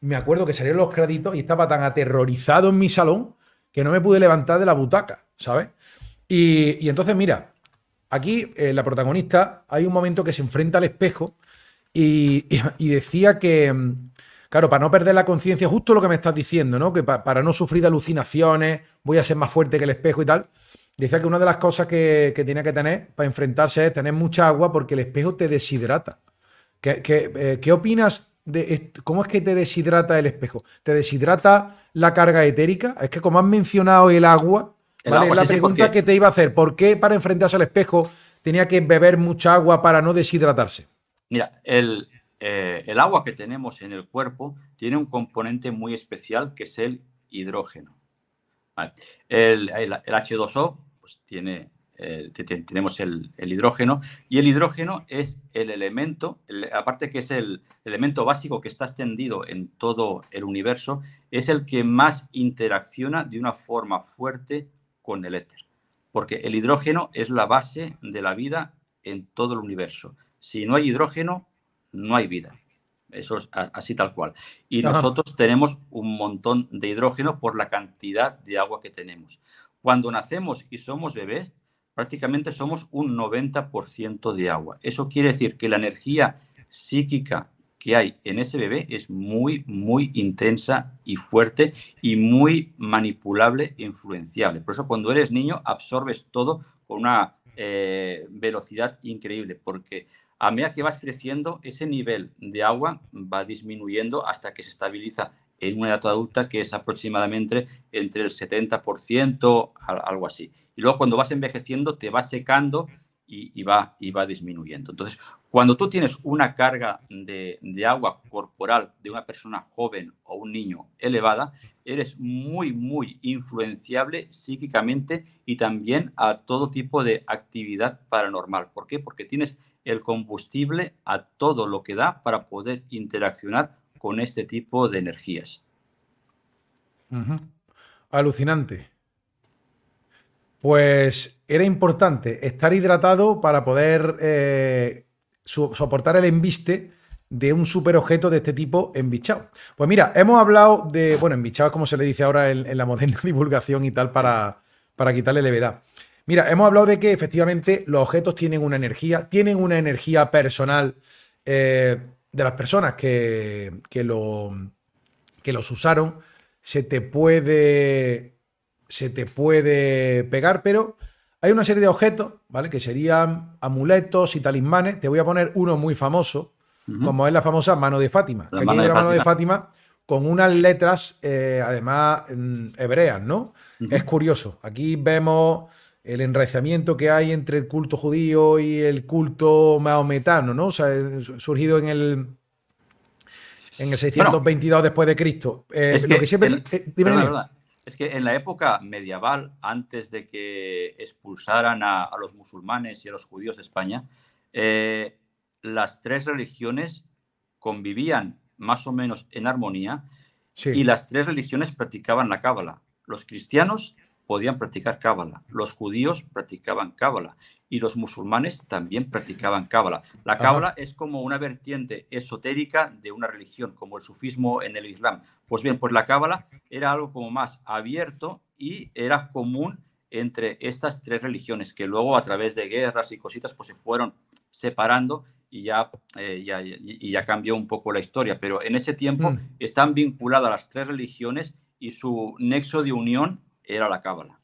me acuerdo que salieron los créditos y estaba tan aterrorizado en mi salón que no me pude levantar de la butaca, ¿sabes? Y, entonces, mira, aquí eh, la protagonista, hay un momento que se enfrenta al espejo y, decía que, mm, claro, para no perder la conciencia, justo lo que me estás diciendo, ¿no? Que para no sufrir alucinaciones, voy a ser más fuerte que el espejo y tal. Dice que una de las cosas que, que tiene que tener para enfrentarse es tener mucha agua porque el espejo te deshidrata. ¿Qué, eh, opinas de cómo es que te deshidrata el espejo? ¿Te deshidrata la carga etérica? Es que como has mencionado el agua, la pregunta que te iba a hacer. ¿Por qué para enfrentarse al espejo tenía que beber mucha agua para no deshidratarse? Mira, el eh, agua que tenemos en el cuerpo tiene un componente muy especial que es el hidrógeno. El, H2O, pues tiene, eh, tenemos el, el, hidrógeno, y el hidrógeno es el elemento, aparte que es el elemento básico que está extendido en todo el universo, es el que más interacciona de una forma fuerte con el éter, porque el hidrógeno es la base de la vida en todo el universo. Si no hay hidrógeno, no hay vida. Eso es así tal cual. Y nosotros tenemos un montón de hidrógeno por la cantidad de agua que tenemos. Cuando nacemos y somos bebés, prácticamente somos un 90% de agua. Eso quiere decir que la energía psíquica que hay en ese bebé es muy, muy intensa y fuerte y muy manipulable e influenciable. Por eso cuando eres niño absorbes todo con una eh, velocidad increíble, porque a medida que vas creciendo, ese nivel de agua va disminuyendo hasta que se estabiliza en una edad adulta que es aproximadamente entre el 70%, algo así. Y luego cuando vas envejeciendo te va secando y, va, y va disminuyendo. Entonces, cuando tú tienes una carga de, de, agua corporal de una persona joven o un niño elevada, eres muy, muy influenciable psíquicamente y también a todo tipo de actividad paranormal. ¿Por qué? Porque tienes el combustible a todo lo que da para poder interaccionar con este tipo de energías. Alucinante. Pues era importante estar hidratado para poder eh, soportar el embiste de un objeto de este tipo embichado. Pues mira, hemos hablado de, bueno, embichado es como se le dice ahora en, la moderna divulgación y tal para, para quitarle levedad. Mira, hemos hablado de que efectivamente los objetos tienen una energía, tienen una energía personal eh, de las personas que, lo, que los usaron. Se te puede. Se te puede pegar, pero hay una serie de objetos, ¿vale? Que serían amuletos y talismanes. Te voy a poner uno muy famoso, como es la famosa mano de Fátima. aquí hay la mano de Fátima con unas letras, eh, además, mm, hebreas, ¿no? Es curioso. Aquí vemos el enraizamiento que hay entre el culto judío y el culto maometano, ¿no? O sea, surgido en el, en el 622 después de Cristo. es que, en la época medieval, antes de que expulsaran a, los musulmanes y a los judíos de España, eh, las tres religiones convivían más o menos en armonía y las tres religiones practicaban la cábala. Los cristianos podían practicar cábala. Los judíos practicaban cábala y los musulmanes también practicaban cábala. La cábala es como una vertiente esotérica de una religión, como el sufismo en el Islam. Pues bien, pues la cábala era algo como más abierto y era común entre estas tres religiones que luego a través de guerras y cositas pues se fueron separando y ya, eh, ya, y ya cambió un poco la historia. Pero en ese tiempo mm. están vinculadas las tres religiones y su nexo de unión era la cábala.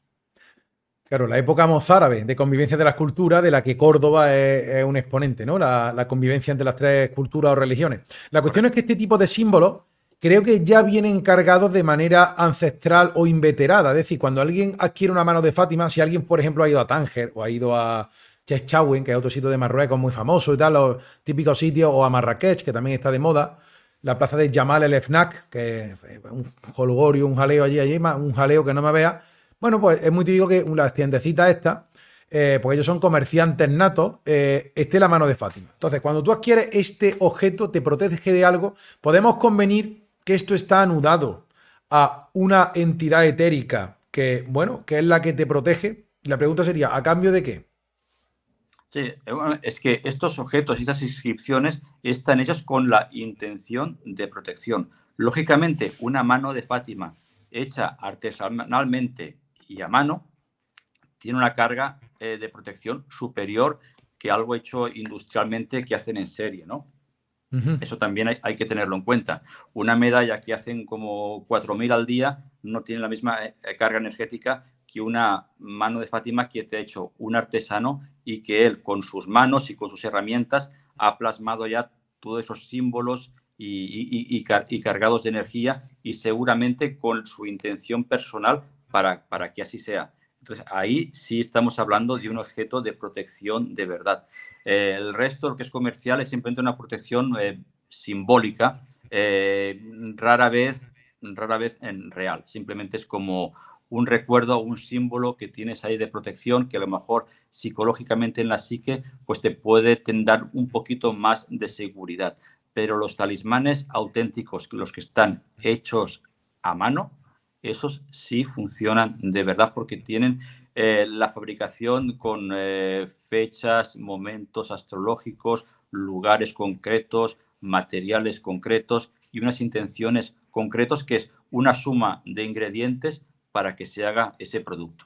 Claro, la época mozárabe de convivencia de las culturas, de la que Córdoba es, un exponente, ¿no? La, convivencia entre las tres culturas o religiones. La cuestión es que este tipo de símbolos creo que ya vienen cargados de manera ancestral o inveterada. Es decir, cuando alguien adquiere una mano de Fátima, si alguien, por ejemplo, ha ido a Tánger o ha ido a Chechauen, que es otro sitio de Marruecos muy famoso y tal, los típicos sitios, o a Marrakech, que también está de moda, la plaza de Yamal el Fnac, que un holgorio, un jaleo allí, allí, un jaleo que no me vea. Bueno, pues es muy típico que una tiendecita esta eh, porque ellos son comerciantes natos, eh, esté la mano de Fátima. Entonces, cuando tú adquieres este objeto, te protege de algo, podemos convenir que esto está anudado a una entidad etérica que, bueno, que es la que te protege. La pregunta sería, ¿a cambio de qué? Sí, eh, es que estos objetos y estas inscripciones están hechas con la intención de protección. Lógicamente, una mano de Fátima hecha artesanalmente y a mano tiene una carga eh, de protección superior que algo hecho industrialmente que hacen en serie, ¿no? Eso también hay, que tenerlo en cuenta. Una medalla que hacen como 4.000 al día no tiene la misma eh, carga energética que una mano de Fátima que te ha hecho un artesano y que él con sus manos y con sus herramientas ha plasmado ya todos esos símbolos y, cargados de energía y seguramente con su intención personal para, para que así sea. Entonces, ahí sí estamos hablando de un objeto de protección de verdad. el resto, lo que es comercial, es simplemente una protección eh, simbólica, eh, rara vez, rara vez en real. Simplemente es como un recuerdo un símbolo que tienes ahí de protección que a lo mejor psicológicamente en la psique pues te puede dar un poquito más de seguridad. Pero los talismanes auténticos, los que están hechos a mano, esos sí funcionan de verdad porque tienen eh, la fabricación con eh, fechas, momentos astrológicos, lugares concretos, materiales concretos y unas intenciones concretos que es una suma de ingredientes para que se haga ese producto.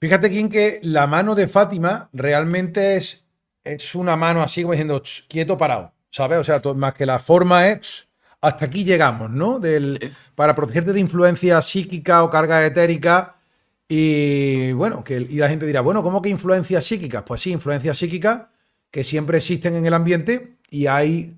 Fíjate, Kim, que la mano de Fátima realmente es, es una mano así como diciendo, quieto, parado, ¿sabes? O sea, más que la forma es, hasta aquí llegamos, ¿no? Del, Para protegerte de influencia psíquica o carga etérica. Y bueno, que y la gente dirá, bueno, ¿cómo que influencias psíquicas? Pues sí, influencia psíquica que siempre existen en el ambiente y hay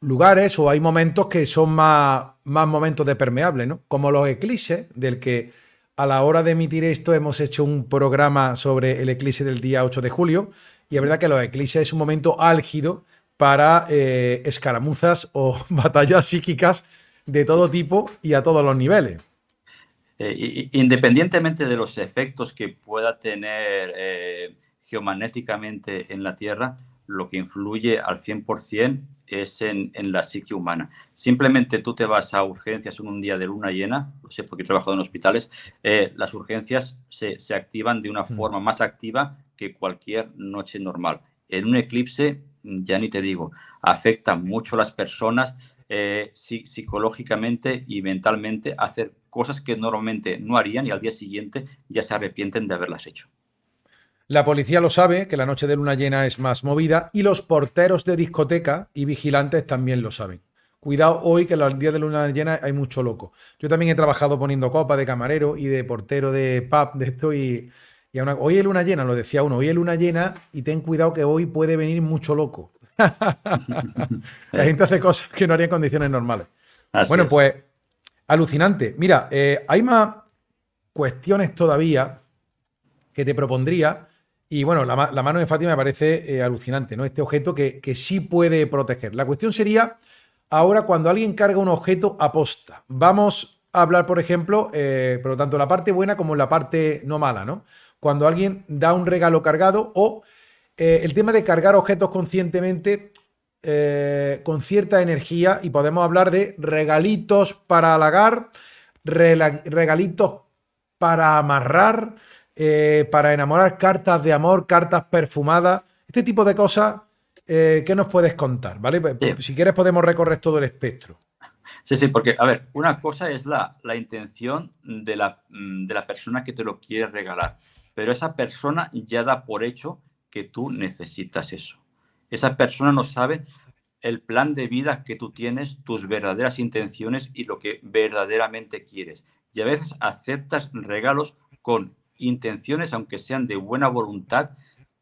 lugares o hay momentos que son más, más momentos de permeable, ¿no? Como los eclipses, del que a la hora de emitir esto hemos hecho un programa sobre el eclipse del día 8 de julio y es verdad que los eclipses es un momento álgido para eh, escaramuzas o batallas psíquicas de todo tipo y a todos los niveles. Eh, independientemente de los efectos que pueda tener eh, geomagnéticamente en la Tierra, lo que influye al 100% es en, la psique humana. Simplemente tú te vas a urgencias en un día de luna llena, sé, porque he trabajado en hospitales, eh, las urgencias se, activan de una mm. forma más activa que cualquier noche normal. En un eclipse, ya ni te digo, afecta mucho a las personas eh, psicológicamente y mentalmente hacer cosas que normalmente no harían y al día siguiente ya se arrepienten de haberlas hecho. La policía lo sabe, que la noche de luna llena es más movida, y los porteros de discoteca y vigilantes también lo saben. Cuidado hoy que los días de luna llena hay mucho loco. Yo también he trabajado poniendo copa de camarero y de portero de pub de esto y, hoy es luna llena, lo decía uno, hoy es luna llena y ten cuidado que hoy puede venir mucho loco. Hay gente hace cosas que no haría en condiciones normales. bueno, pues alucinante. Mira, eh, hay más cuestiones todavía que te propondría y bueno, la, mano de Fátima me parece eh, alucinante, ¿no? Este objeto que, sí puede proteger. La cuestión sería ahora cuando alguien carga un objeto aposta. Vamos a hablar, por ejemplo, eh, pero tanto la parte buena como la parte no mala, ¿no? Cuando alguien da un regalo cargado o eh, el tema de cargar objetos conscientemente con cierta energía y podemos hablar de regalitos para halagar, regalitos para amarrar eh, para enamorar, cartas de amor, cartas perfumadas, este tipo de cosas eh, ¿qué nos puedes contar? ¿Vale? Pues, pues, si quieres podemos recorrer todo el espectro. Sí, sí, porque, a ver, una cosa es la, intención de la, mm, de la, persona que te lo quiere regalar, pero esa persona ya da por hecho que tú necesitas eso. Esa persona no sabe el plan de vida que tú tienes, tus verdaderas intenciones y lo que verdaderamente quieres. Y a veces aceptas regalos con intenciones, aunque sean de buena voluntad,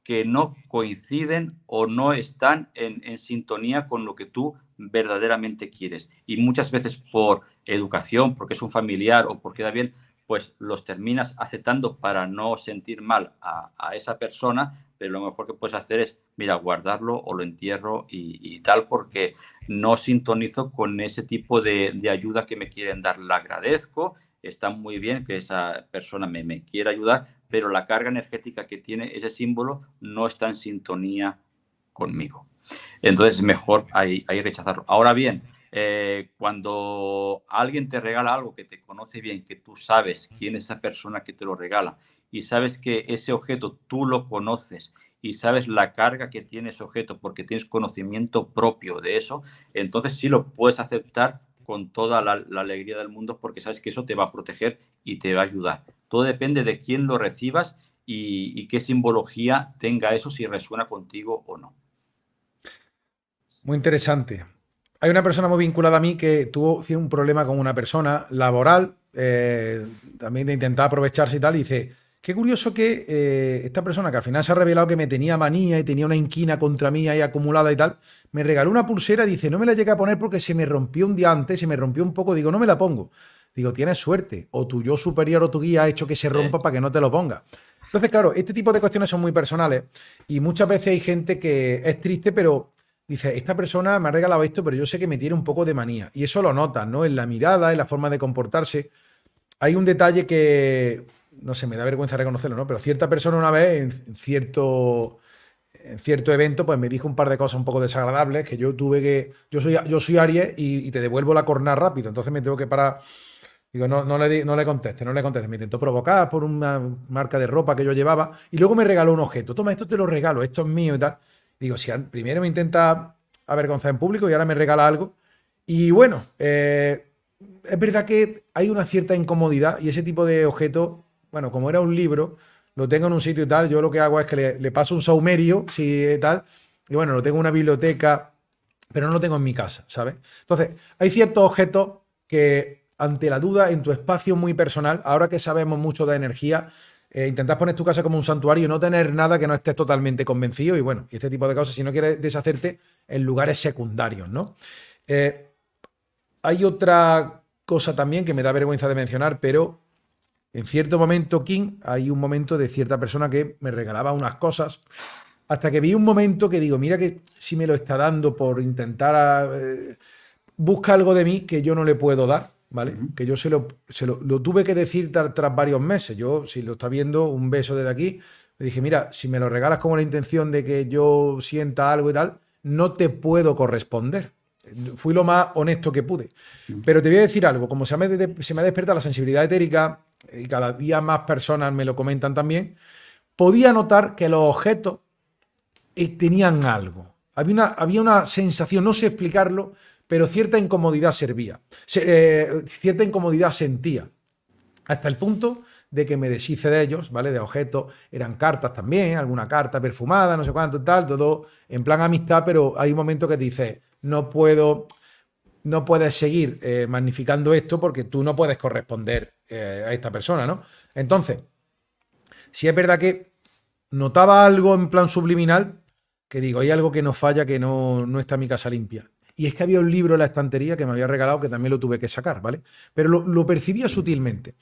que no coinciden o no están en, sintonía con lo que tú verdaderamente quieres. Y muchas veces por educación, porque es un familiar o porque da bien, pues los terminas aceptando para no sentir mal a, esa persona, pero lo mejor que puedes hacer es, mira, guardarlo o lo entierro y, tal, porque no sintonizo con ese tipo de, de ayuda que me quieren dar. La agradezco está muy bien que esa persona me, me quiera ayudar, pero la carga energética que tiene ese símbolo no está en sintonía conmigo. Entonces, mejor ahí, rechazarlo. Ahora bien, eh, cuando alguien te regala algo que te conoce bien, que tú sabes quién es esa persona que te lo regala y sabes que ese objeto tú lo conoces y sabes la carga que tiene ese objeto porque tienes conocimiento propio de eso, entonces sí lo puedes aceptar con toda la, alegría del mundo porque sabes que eso te va a proteger y te va a ayudar. Todo depende de quién lo recibas y, qué simbología tenga eso, si resuena contigo o no. Muy interesante. Hay una persona muy vinculada a mí que tuvo un problema con una persona laboral, eh, también de intentar aprovecharse y tal, y dice, Qué curioso que eh, esta persona que al final se ha revelado que me tenía manía y tenía una inquina contra mí ahí acumulada y tal, me regaló una pulsera y dice, no me la llegué a poner porque se me rompió un día antes, se me rompió un poco, digo, no me la pongo. Digo, tienes suerte, o tu yo superior o tu guía ha hecho que se rompa para que no te lo pongas. Entonces, claro, este tipo de cuestiones son muy personales y muchas veces hay gente que es triste, pero dice, esta persona me ha regalado esto, pero yo sé que me tiene un poco de manía. Y eso lo notas, ¿no? En la mirada, en la forma de comportarse. Hay un detalle que no sé, me da vergüenza reconocerlo, ¿no? Pero cierta persona una vez en cierto, en cierto evento, pues me dijo un par de cosas un poco desagradables que yo tuve que. Yo soy, yo soy Aries y, te devuelvo la corna rápido, entonces me tengo que parar. Digo, no, le, no conteste, no le conteste. Me intentó provocar por una marca de ropa que yo llevaba y luego me regaló un objeto. Toma, esto te lo regalo, esto es mío y tal. Digo, si primero me intenta avergonzar en público y ahora me regala algo. Y bueno, eh, es verdad que hay una cierta incomodidad y ese tipo de objeto bueno, como era un libro, lo tengo en un sitio y tal, yo lo que hago es que le, paso un saumerio, si tal, y bueno, lo tengo en una biblioteca, pero no lo tengo en mi casa, ¿sabes? Entonces, hay ciertos objetos que ante la duda, en tu espacio muy personal, ahora que sabemos mucho de energía, eh, intentas poner tu casa como un santuario y no tener nada que no estés totalmente convencido y bueno, y este tipo de cosas, si no quieres deshacerte en lugares secundarios, ¿no? Eh, hay otra cosa también que me da vergüenza de mencionar, pero en cierto momento, King, hay un momento de cierta persona que me regalaba unas cosas, hasta que vi un momento que digo, mira que si me lo está dando por intentar, buscar eh, busca algo de mí que yo no le puedo dar, ¿vale? Que yo se, lo, lo, tuve que decir tras, varios meses. Yo, si lo está viendo, un beso desde aquí. Le dije, mira, si me lo regalas con la intención de que yo sienta algo y tal, no te puedo corresponder. Fui lo más honesto que pude. Pero te voy a decir algo, como se me, se me ha despertado la sensibilidad etérica, y cada día más personas me lo comentan también, podía notar que los objetos eh, tenían algo. Había una, había una sensación, no sé explicarlo, pero cierta incomodidad servía, eh, cierta incomodidad sentía, hasta el punto de que me deshice de ellos, ¿vale? De objetos, eran cartas también, alguna carta perfumada, no sé cuánto, tal, todo en plan amistad, pero hay un momento que te dices, no puedo, no puedes seguir eh, magnificando esto porque tú no puedes corresponder eh, a esta persona, ¿no? Entonces, si es verdad que notaba algo en plan subliminal, que digo, hay algo que nos falla, que no, no está mi casa limpia. Y es que había un libro en la estantería que me había regalado que también lo tuve que sacar, ¿vale? Pero lo, percibía sutilmente.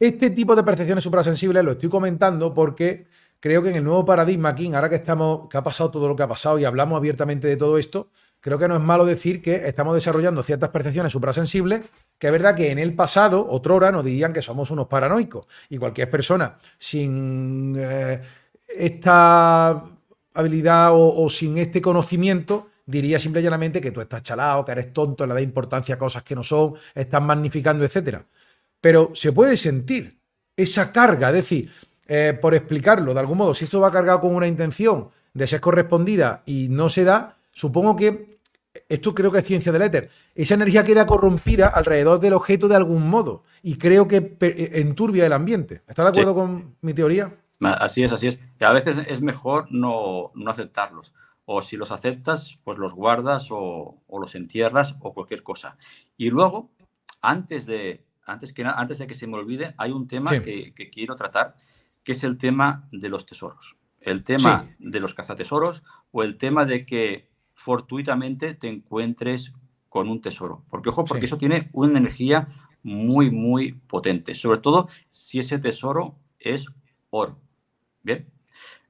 Este tipo de percepciones suprasensibles lo estoy comentando porque creo que en el nuevo paradigma, King, ahora que estamos, que ha pasado todo lo que ha pasado y hablamos abiertamente de todo esto, creo que no es malo decir que estamos desarrollando ciertas percepciones suprasensibles, que es verdad que en el pasado, otrora, nos dirían que somos unos paranoicos. Y cualquier persona sin eh, esta habilidad o, sin este conocimiento diría simple llanamente que tú estás chalado, que eres tonto, le das importancia a cosas que no son, estás magnificando, etc. Pero se puede sentir esa carga, es decir, eh, por explicarlo de algún modo, si esto va cargado con una intención de ser correspondida y no se da, supongo que esto creo que es ciencia del éter, esa energía queda corrompida alrededor del objeto de algún modo y creo que eh, enturbia el ambiente. ¿Estás de acuerdo con mi teoría? Así es, así es. a veces es mejor no, aceptarlos. O si los aceptas, pues los guardas o, los entierras o cualquier cosa. Y luego, antes de, antes que, antes de que se me olvide, hay un tema que, quiero tratar, que es el tema de los tesoros. El tema de los cazatesoros o el tema de que fortuitamente te encuentres con un tesoro. Porque ojo, porque eso tiene una energía muy, muy potente, sobre todo si ese tesoro es oro. Bien,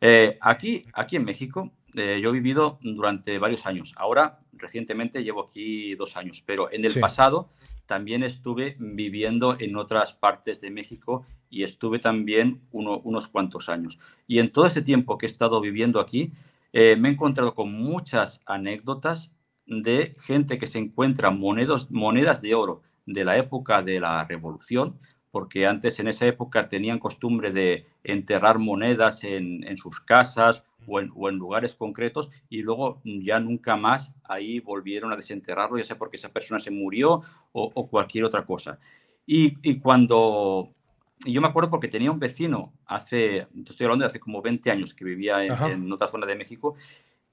eh, aquí, aquí en México eh, yo he vivido durante varios años. Ahora, recientemente, llevo aquí dos años, pero en el pasado también estuve viviendo en otras partes de México y estuve también uno, unos cuantos años. Y en todo ese tiempo que he estado viviendo aquí, eh, me he encontrado con muchas anécdotas de gente que se encuentra monedas de oro de la época de la revolución, porque antes en esa época tenían costumbre de enterrar monedas en, sus casas o en, lugares concretos y luego ya nunca más ahí volvieron a desenterrarlo, ya sea porque esa persona se murió o, cualquier otra cosa. y, cuando y yo me acuerdo porque tenía un vecino hace, estoy hablando de hace como 20 años que vivía en, otra zona de México,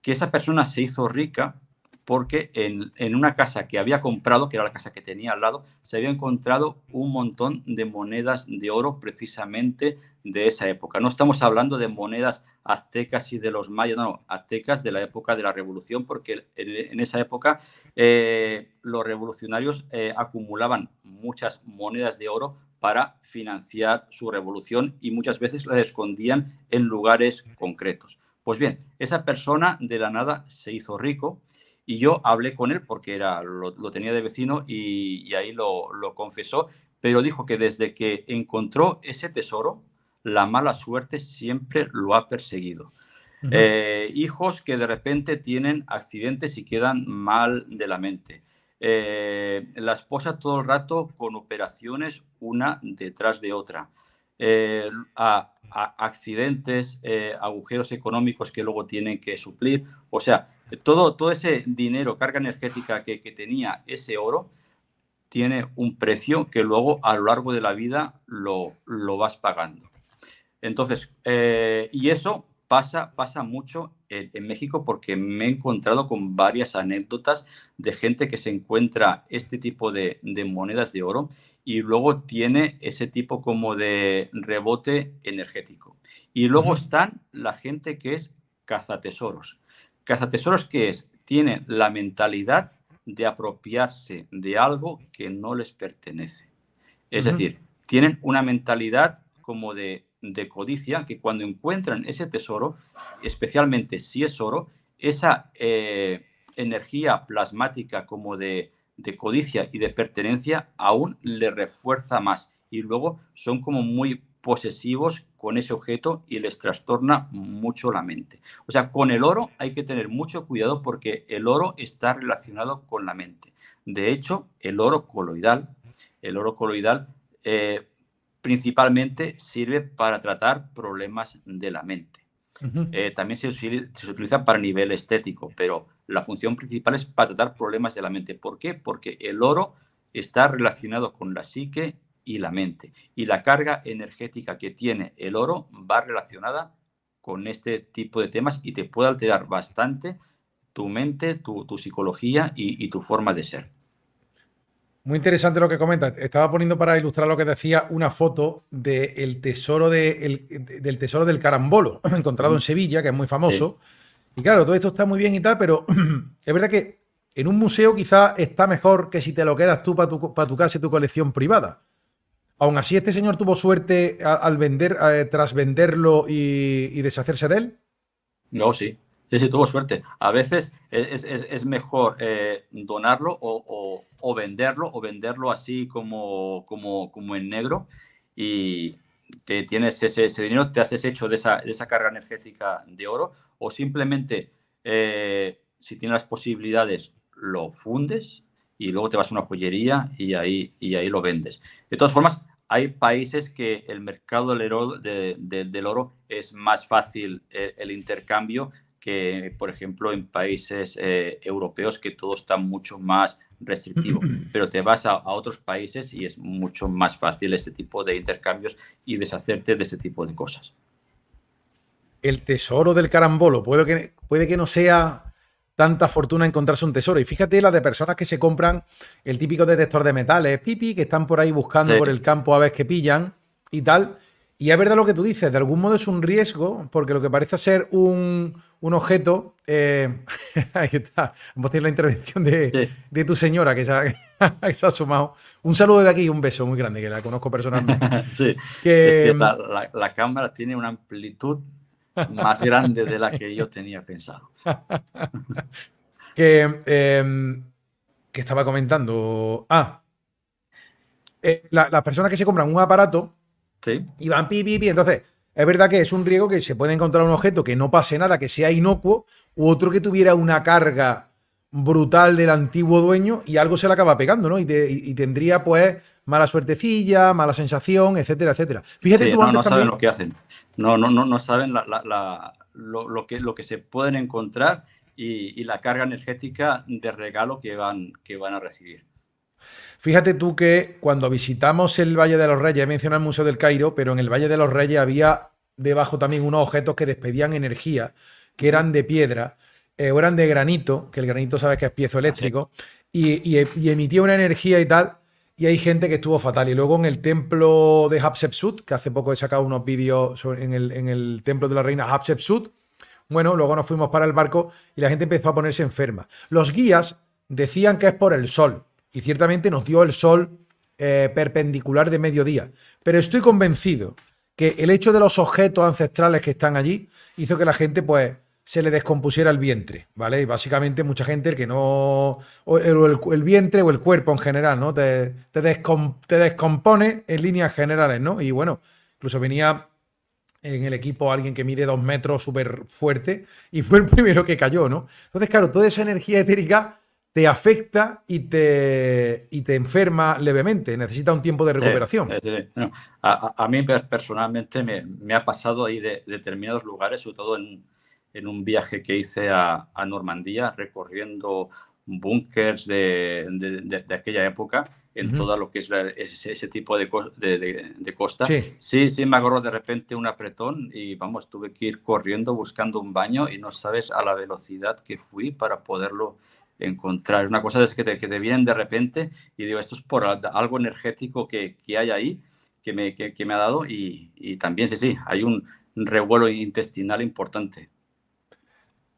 que esa persona se hizo rica porque en, una casa que había comprado, que era la casa que tenía al lado, se había encontrado un montón de monedas de oro precisamente de esa época. No estamos hablando de monedas aztecas y de los mayas, no, aztecas de la época de la revolución, porque en, esa época eh, los revolucionarios eh, acumulaban muchas monedas de oro para financiar su revolución y muchas veces la escondían en lugares concretos. Pues bien, esa persona de la nada se hizo rico y yo hablé con él porque era, lo, tenía de vecino y, ahí lo, confesó, pero dijo que desde que encontró ese tesoro, la mala suerte siempre lo ha perseguido. Eh, hijos que de repente tienen accidentes y quedan mal de la mente eh, la esposa todo el rato con operaciones una detrás de otra, eh, accidentes, eh, agujeros económicos que luego tienen que suplir. O sea, todo, todo ese dinero, carga energética que, que tenía ese oro, tiene un precio que luego a lo largo de la vida lo, lo vas pagando. Entonces, y eso pasa, pasa mucho en, México porque me he encontrado con varias anécdotas de gente que se encuentra este tipo de, monedas de oro y luego tiene ese tipo como de rebote energético. Y luego están la gente que es cazatesoros. Cazatesoros que es, tiene la mentalidad de apropiarse de algo que no les pertenece. Es decir, tienen una mentalidad como de de codicia que cuando encuentran ese tesoro, especialmente si es oro, esa eh, energía plasmática como de, codicia y de pertenencia aún le refuerza más y luego son como muy posesivos con ese objeto y les trastorna mucho la mente. O sea, con el oro hay que tener mucho cuidado porque el oro está relacionado con la mente. De hecho, el oro coloidal, el oro coloidal eh, principalmente sirve para tratar problemas de la mente. Eh, también se, utiliza para nivel estético, pero la función principal es para tratar problemas de la mente. ¿Por qué? Porque el oro está relacionado con la psique y la mente. Y la carga energética que tiene el oro va relacionada con este tipo de temas y te puede alterar bastante tu mente, tu, psicología y tu forma de ser. Muy interesante lo que comentas. Estaba poniendo para ilustrar lo que decía una foto de tesoro del tesoro del carambolo, encontrado en mm. Sevilla, que es muy famoso. Y claro, todo esto está muy bien y tal, pero es verdad que en un museo quizá está mejor que si te lo quedas tú para tu, casa y tu colección privada. Aún así, este señor tuvo suerte al, vender, eh, tras venderlo y, deshacerse de él. No, sí, sí, sí, tuvo suerte. A veces es, mejor eh, donarlo o, o venderlo o venderlo así como, como, en negro y te tienes ese, dinero, te has hecho de esa, carga energética de oro o simplemente eh, si tienes las posibilidades lo fundes y luego te vas a una joyería y ahí, y ahí lo vendes. De todas formas, hay países que el mercado del oro, del oro es más fácil eh, el, intercambio que, por ejemplo, en países eh, europeos que todo está mucho más restrictivo, pero te vas a, otros países y es mucho más fácil este tipo de intercambios y deshacerte de ese tipo de cosas. El tesoro del carambolo, puede que, puede que no sea tanta fortuna encontrarse un tesoro. Y fíjate la de personas que se compran el típico detector de metales, pipi, que están por ahí buscando por el campo a ver qué pillan y tal. Y es verdad lo que tú dices, de algún modo es un riesgo, porque lo que parece ser un, un objeto. Eh, ahí está. Vamos a la intervención de, tu señora que se, ha, sumado. Un saludo de aquí y un beso muy grande, que la conozco personalmente. sí. Mm, la, cámara tiene una amplitud más grande de la que yo tenía pensado. Em, que, estaba comentando. Ah. Eh, la, las personas que se compran un aparato Sí. Y van pi, pi, Entonces, es verdad que es un riego que se puede encontrar un objeto que no pase nada, que sea inocuo, u otro que tuviera una carga brutal del antiguo dueño y algo se le acaba pegando, ¿no? Y, tendría, pues, mala suertecilla, mala sensación, etcétera, etcétera. Fíjate no, saben lo que hacen. No, no, no, no saben lo, que, lo que se pueden encontrar y, y, la carga energética de regalo que van, que van a recibir. Fíjate tú que cuando visitamos el Valle de los Reyes, he mencionado el Museo del Cairo, pero en el Valle de los Reyes había debajo también unos objetos que despedían energía, que eran de piedra eh, o eran de granito, que el granito sabes que es piezo eléctrico, y, emitía una energía y tal. Y hay gente que estuvo fatal. Y luego en el templo de Hatshepsut, que hace poco he sacado unos vídeos en el, en el templo de la reina Hatshepsut, bueno, luego nos fuimos para el barco y la gente empezó a ponerse enferma. Los guías decían que es por el sol, y ciertamente nos dio el sol eh, perpendicular de mediodía. Pero estoy convencido que el hecho de los objetos ancestrales que están allí hizo que la gente pues se le descompusiera el vientre, ¿vale? Y básicamente mucha gente el que no... el, vientre o el cuerpo en general, ¿no? Te, te, descompone en líneas generales, ¿no? Y bueno, incluso venía en el equipo alguien que mide dos metros súper fuerte y fue el primero que cayó, ¿no? Entonces, claro, toda esa energía etérica te afecta y te, y te enferma levemente, necesita un tiempo de recuperación. a, mí personalmente me, ha pasado ahí de, determinados lugares, sobre todo en, en, un viaje que hice a, Normandía, recorriendo búnkers de, de, aquella época, en todo lo que es ese, tipo de, de, costa. Sí. sí, sí, me agarró de repente un apretón y vamos, tuve que ir corriendo buscando un baño y no sabes a la velocidad que fui para poderlo encontrar. Una cosa es que te, que vienen de repente y digo, esto es por algo energético que, hay ahí, que me, me ha dado y, también, sí, sí, hay un revuelo intestinal importante.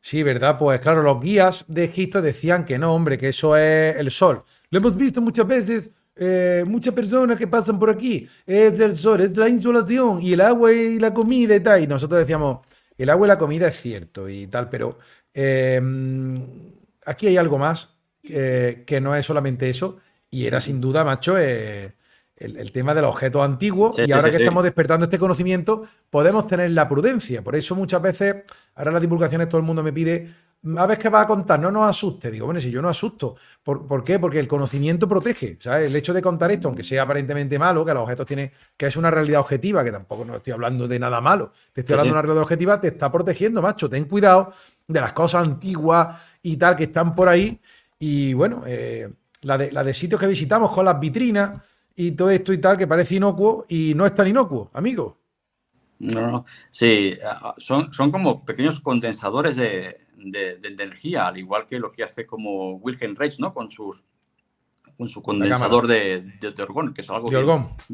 Sí, ¿verdad? Pues claro, los guías de Egipto decían que no, hombre, que eso es el sol. Lo hemos visto muchas veces, eh, muchas personas que pasan por aquí, es el sol, es la insolación y el agua y la comida y tal. Y nosotros decíamos, el agua y la comida es cierto y tal, pero eh, aquí hay algo más que no es solamente eso, y era sin duda, macho, eh, el, tema de los objetos antiguos, y ahora que estamos despertando este conocimiento, podemos tener la prudencia. Por eso muchas veces, ahora las divulgaciones todo el mundo me pide, a ver qué va a contar, no nos asuste. Digo, bueno, si yo no asusto, ¿por, qué? Porque el conocimiento protege. ¿sabes? El hecho de contar esto, aunque sea aparentemente malo, que los objetos tienen, que es una realidad objetiva, que tampoco no estoy hablando de nada malo, te estoy hablando de una realidad objetiva, te está protegiendo, macho. Ten cuidado de las cosas antiguas, y tal que están por ahí. Y bueno, eh, la, de, sitios que visitamos con las vitrinas y todo esto y tal que parece inocuo y no es tan inocuo, amigo. No, no, sí, son, son como pequeños condensadores de, energía, al igual que lo que hace como Wilhelm Reich, ¿no? Con sus con su condensador de, de, orgón, que es algo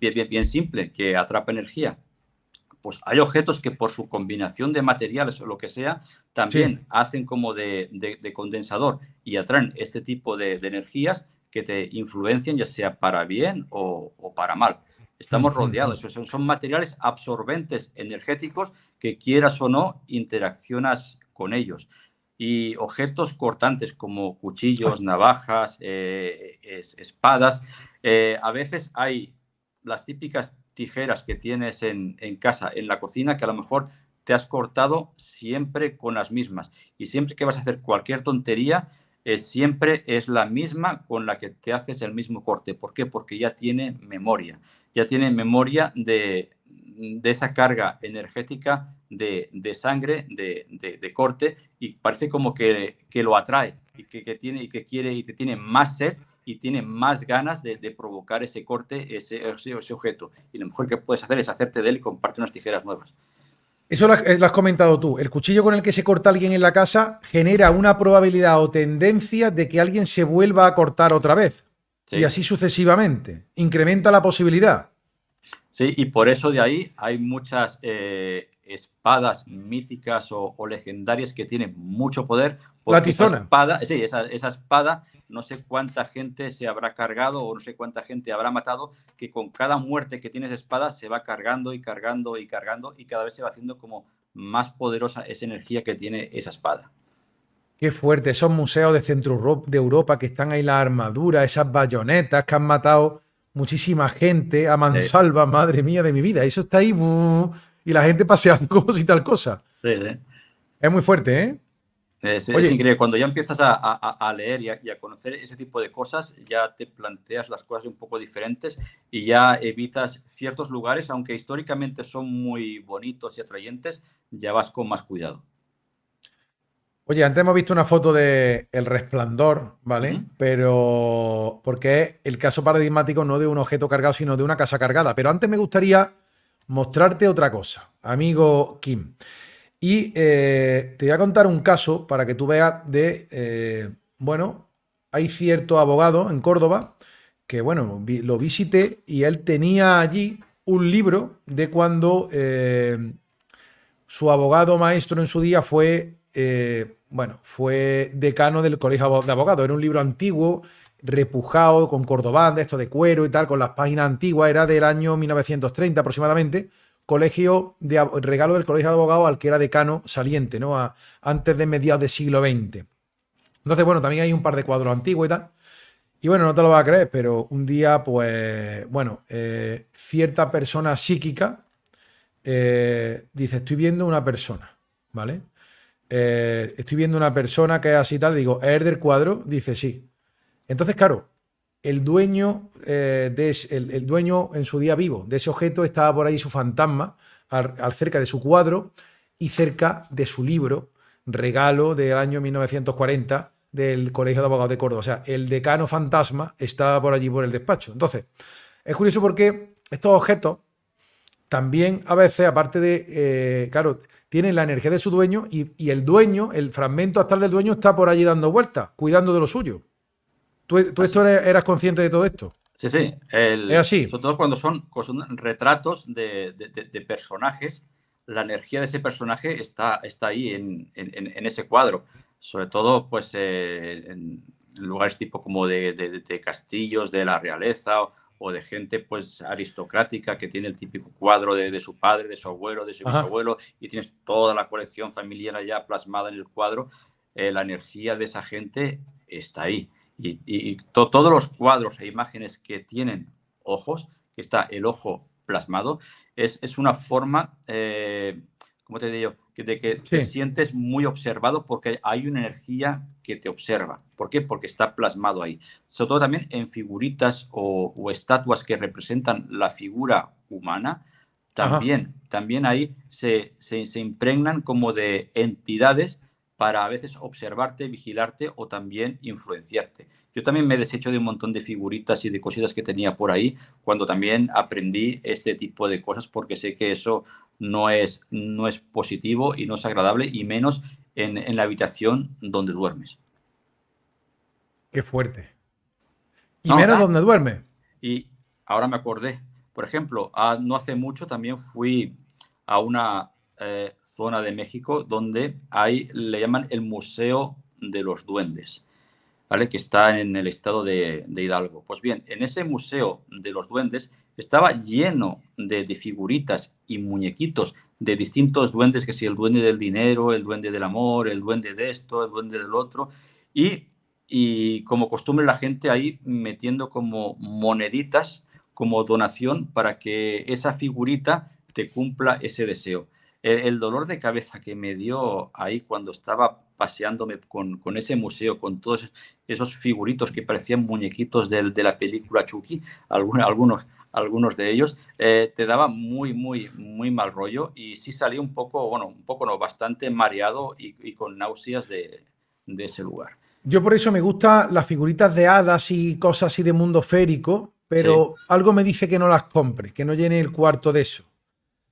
bien, bien simple, que atrapa energía pues hay objetos que por su combinación de materiales o lo que sea, también hacen como de, condensador y atraen este tipo de, energías que te influencian ya sea para bien o, para mal. Estamos rodeados, son, son, materiales absorbentes energéticos que quieras o no interaccionas con ellos. Y objetos cortantes como cuchillos, ah. navajas, eh, espadas. Eh, a veces hay las típicas tijeras que tienes en, casa, en la cocina, que a lo mejor te has cortado siempre con las mismas. Y siempre que vas a hacer cualquier tontería, es eh, siempre es la misma con la que te haces el mismo corte. ¿Por qué? Porque ya tiene memoria. Ya tiene memoria de, de esa carga energética de, de sangre, de, de, corte, y parece como que, lo atrae y que, que, tiene, y que quiere y que tiene más sed y tiene más ganas de, provocar ese corte, ese, ese, objeto. Y lo mejor que puedes hacer es hacerte de él y comparte unas tijeras nuevas. Eso eh, lo has, comentado tú. El cuchillo con el que se corta alguien en la casa genera una probabilidad o tendencia de que alguien se vuelva a cortar otra vez. Y así sucesivamente. Incrementa la posibilidad. Sí, y por eso de ahí hay muchas eh, espadas míticas o, legendarias que tienen mucho poder. La tizona. espada, sí, esa, espada, no sé cuánta gente se habrá cargado o no sé cuánta gente habrá matado, que con cada muerte que tiene esa espada se va cargando y cargando y cargando y cada vez se va haciendo como más poderosa esa energía que tiene esa espada. Qué fuerte, esos museos de centro de Europa que están ahí la armadura, esas bayonetas que han matado muchísima gente a mansalva, madre mía de mi vida. Eso está ahí y la gente paseando como si tal cosa. Es muy fuerte, ¿eh? eh es, increíble. Cuando ya empiezas a, leer y a, conocer ese tipo de cosas, ya te planteas las cosas un poco diferentes y ya evitas ciertos lugares, aunque históricamente son muy bonitos y atrayentes, ya vas con más cuidado. Oye, antes hemos visto una foto de El Resplandor, ¿vale? Pero porque es el caso paradigmático no de un objeto cargado, sino de una casa cargada. Pero antes me gustaría mostrarte otra cosa, amigo Kim. Y eh, te voy a contar un caso para que tú veas de, eh, bueno, hay cierto abogado en Córdoba que, bueno, lo visité y él tenía allí un libro de cuando eh, su abogado maestro en su día fue bueno, fue decano del Colegio de Abogados. Era un libro antiguo, repujado, con cordobán, de esto de cuero y tal, con las páginas antiguas. Era del año 1930 aproximadamente. Colegio de regalo del Colegio de Abogados al que era decano saliente, ¿no? antes de mediados del siglo XX. Entonces, bueno, también hay un par de cuadros antiguos y tal. Y bueno, no te lo vas a creer, pero un día, pues, bueno, eh, cierta persona psíquica eh, dice, estoy viendo una persona, ¿vale? Eh, estoy viendo una persona que es así tal, digo, ¿es del cuadro? Dice, sí. Entonces, claro, el dueño, eh, de el, dueño en su día vivo de ese objeto estaba por ahí su fantasma, al, cerca de su cuadro y cerca de su libro, regalo del año 1940 del Colegio de Abogados de Córdoba. O sea, el decano fantasma estaba por allí por el despacho. Entonces, es curioso porque estos objetos también a veces, aparte de, eh, claro, tienen la energía de su dueño y, el dueño, el fragmento el del dueño está por allí dando vueltas, cuidando de lo suyo. ¿Tú, esto eras consciente de todo esto? Sí, sí. es así. Sobre todo cuando son, retratos de, personajes, la energía de ese personaje está, está ahí en, ese cuadro. Sobre todo, pues, eh, en lugares tipo como de, castillos, de la realeza o de gente pues aristocrática que tiene el típico cuadro de, su padre, de su abuelo, de su bisabuelo y tienes toda la colección familiar ya plasmada en el cuadro, eh, la energía de esa gente está ahí. Y, todos los cuadros e imágenes que tienen ojos, que está el ojo plasmado, es, una forma eh, ¿cómo te digo? Que, de que te sientes muy observado porque hay una energía que te observa. ¿Por qué? Porque está plasmado ahí. Sobre todo también en figuritas o, estatuas que representan la figura humana, también, también ahí se, se, impregnan como de entidades para a veces observarte, vigilarte o también influenciarte. Yo también me he deshecho de un montón de figuritas y de cositas que tenía por ahí cuando también aprendí este tipo de cosas porque sé que eso no es, no es positivo y no es agradable, y menos en, en la habitación donde duermes. Qué fuerte. Y menos donde duerme. Y ahora me acordé, por ejemplo, ah, no hace mucho también fui a una eh, zona de México donde hay, le llaman el Museo de los Duendes que está en el estado de, Hidalgo. Pues bien, en ese museo de los duendes estaba lleno de, figuritas y muñequitos de distintos duendes, que si el duende del dinero, el duende del amor, el duende de esto, el duende del otro, y, y como costumbre la gente ahí metiendo como moneditas, como donación para que esa figurita te cumpla ese deseo el, dolor de cabeza que me dio ahí cuando estaba paseándome con, ese museo, con todos esos figuritos que parecían muñequitos de la película Chucky, algunos, algunos, de ellos, eh, te daba muy, muy, muy mal rollo y sí salí un poco, bueno, un poco no, bastante mareado y, con náuseas de, ese lugar. Yo por eso me gustan las figuritas de hadas y cosas así de mundo férico, pero algo me dice que no las compre, que no llene el cuarto de eso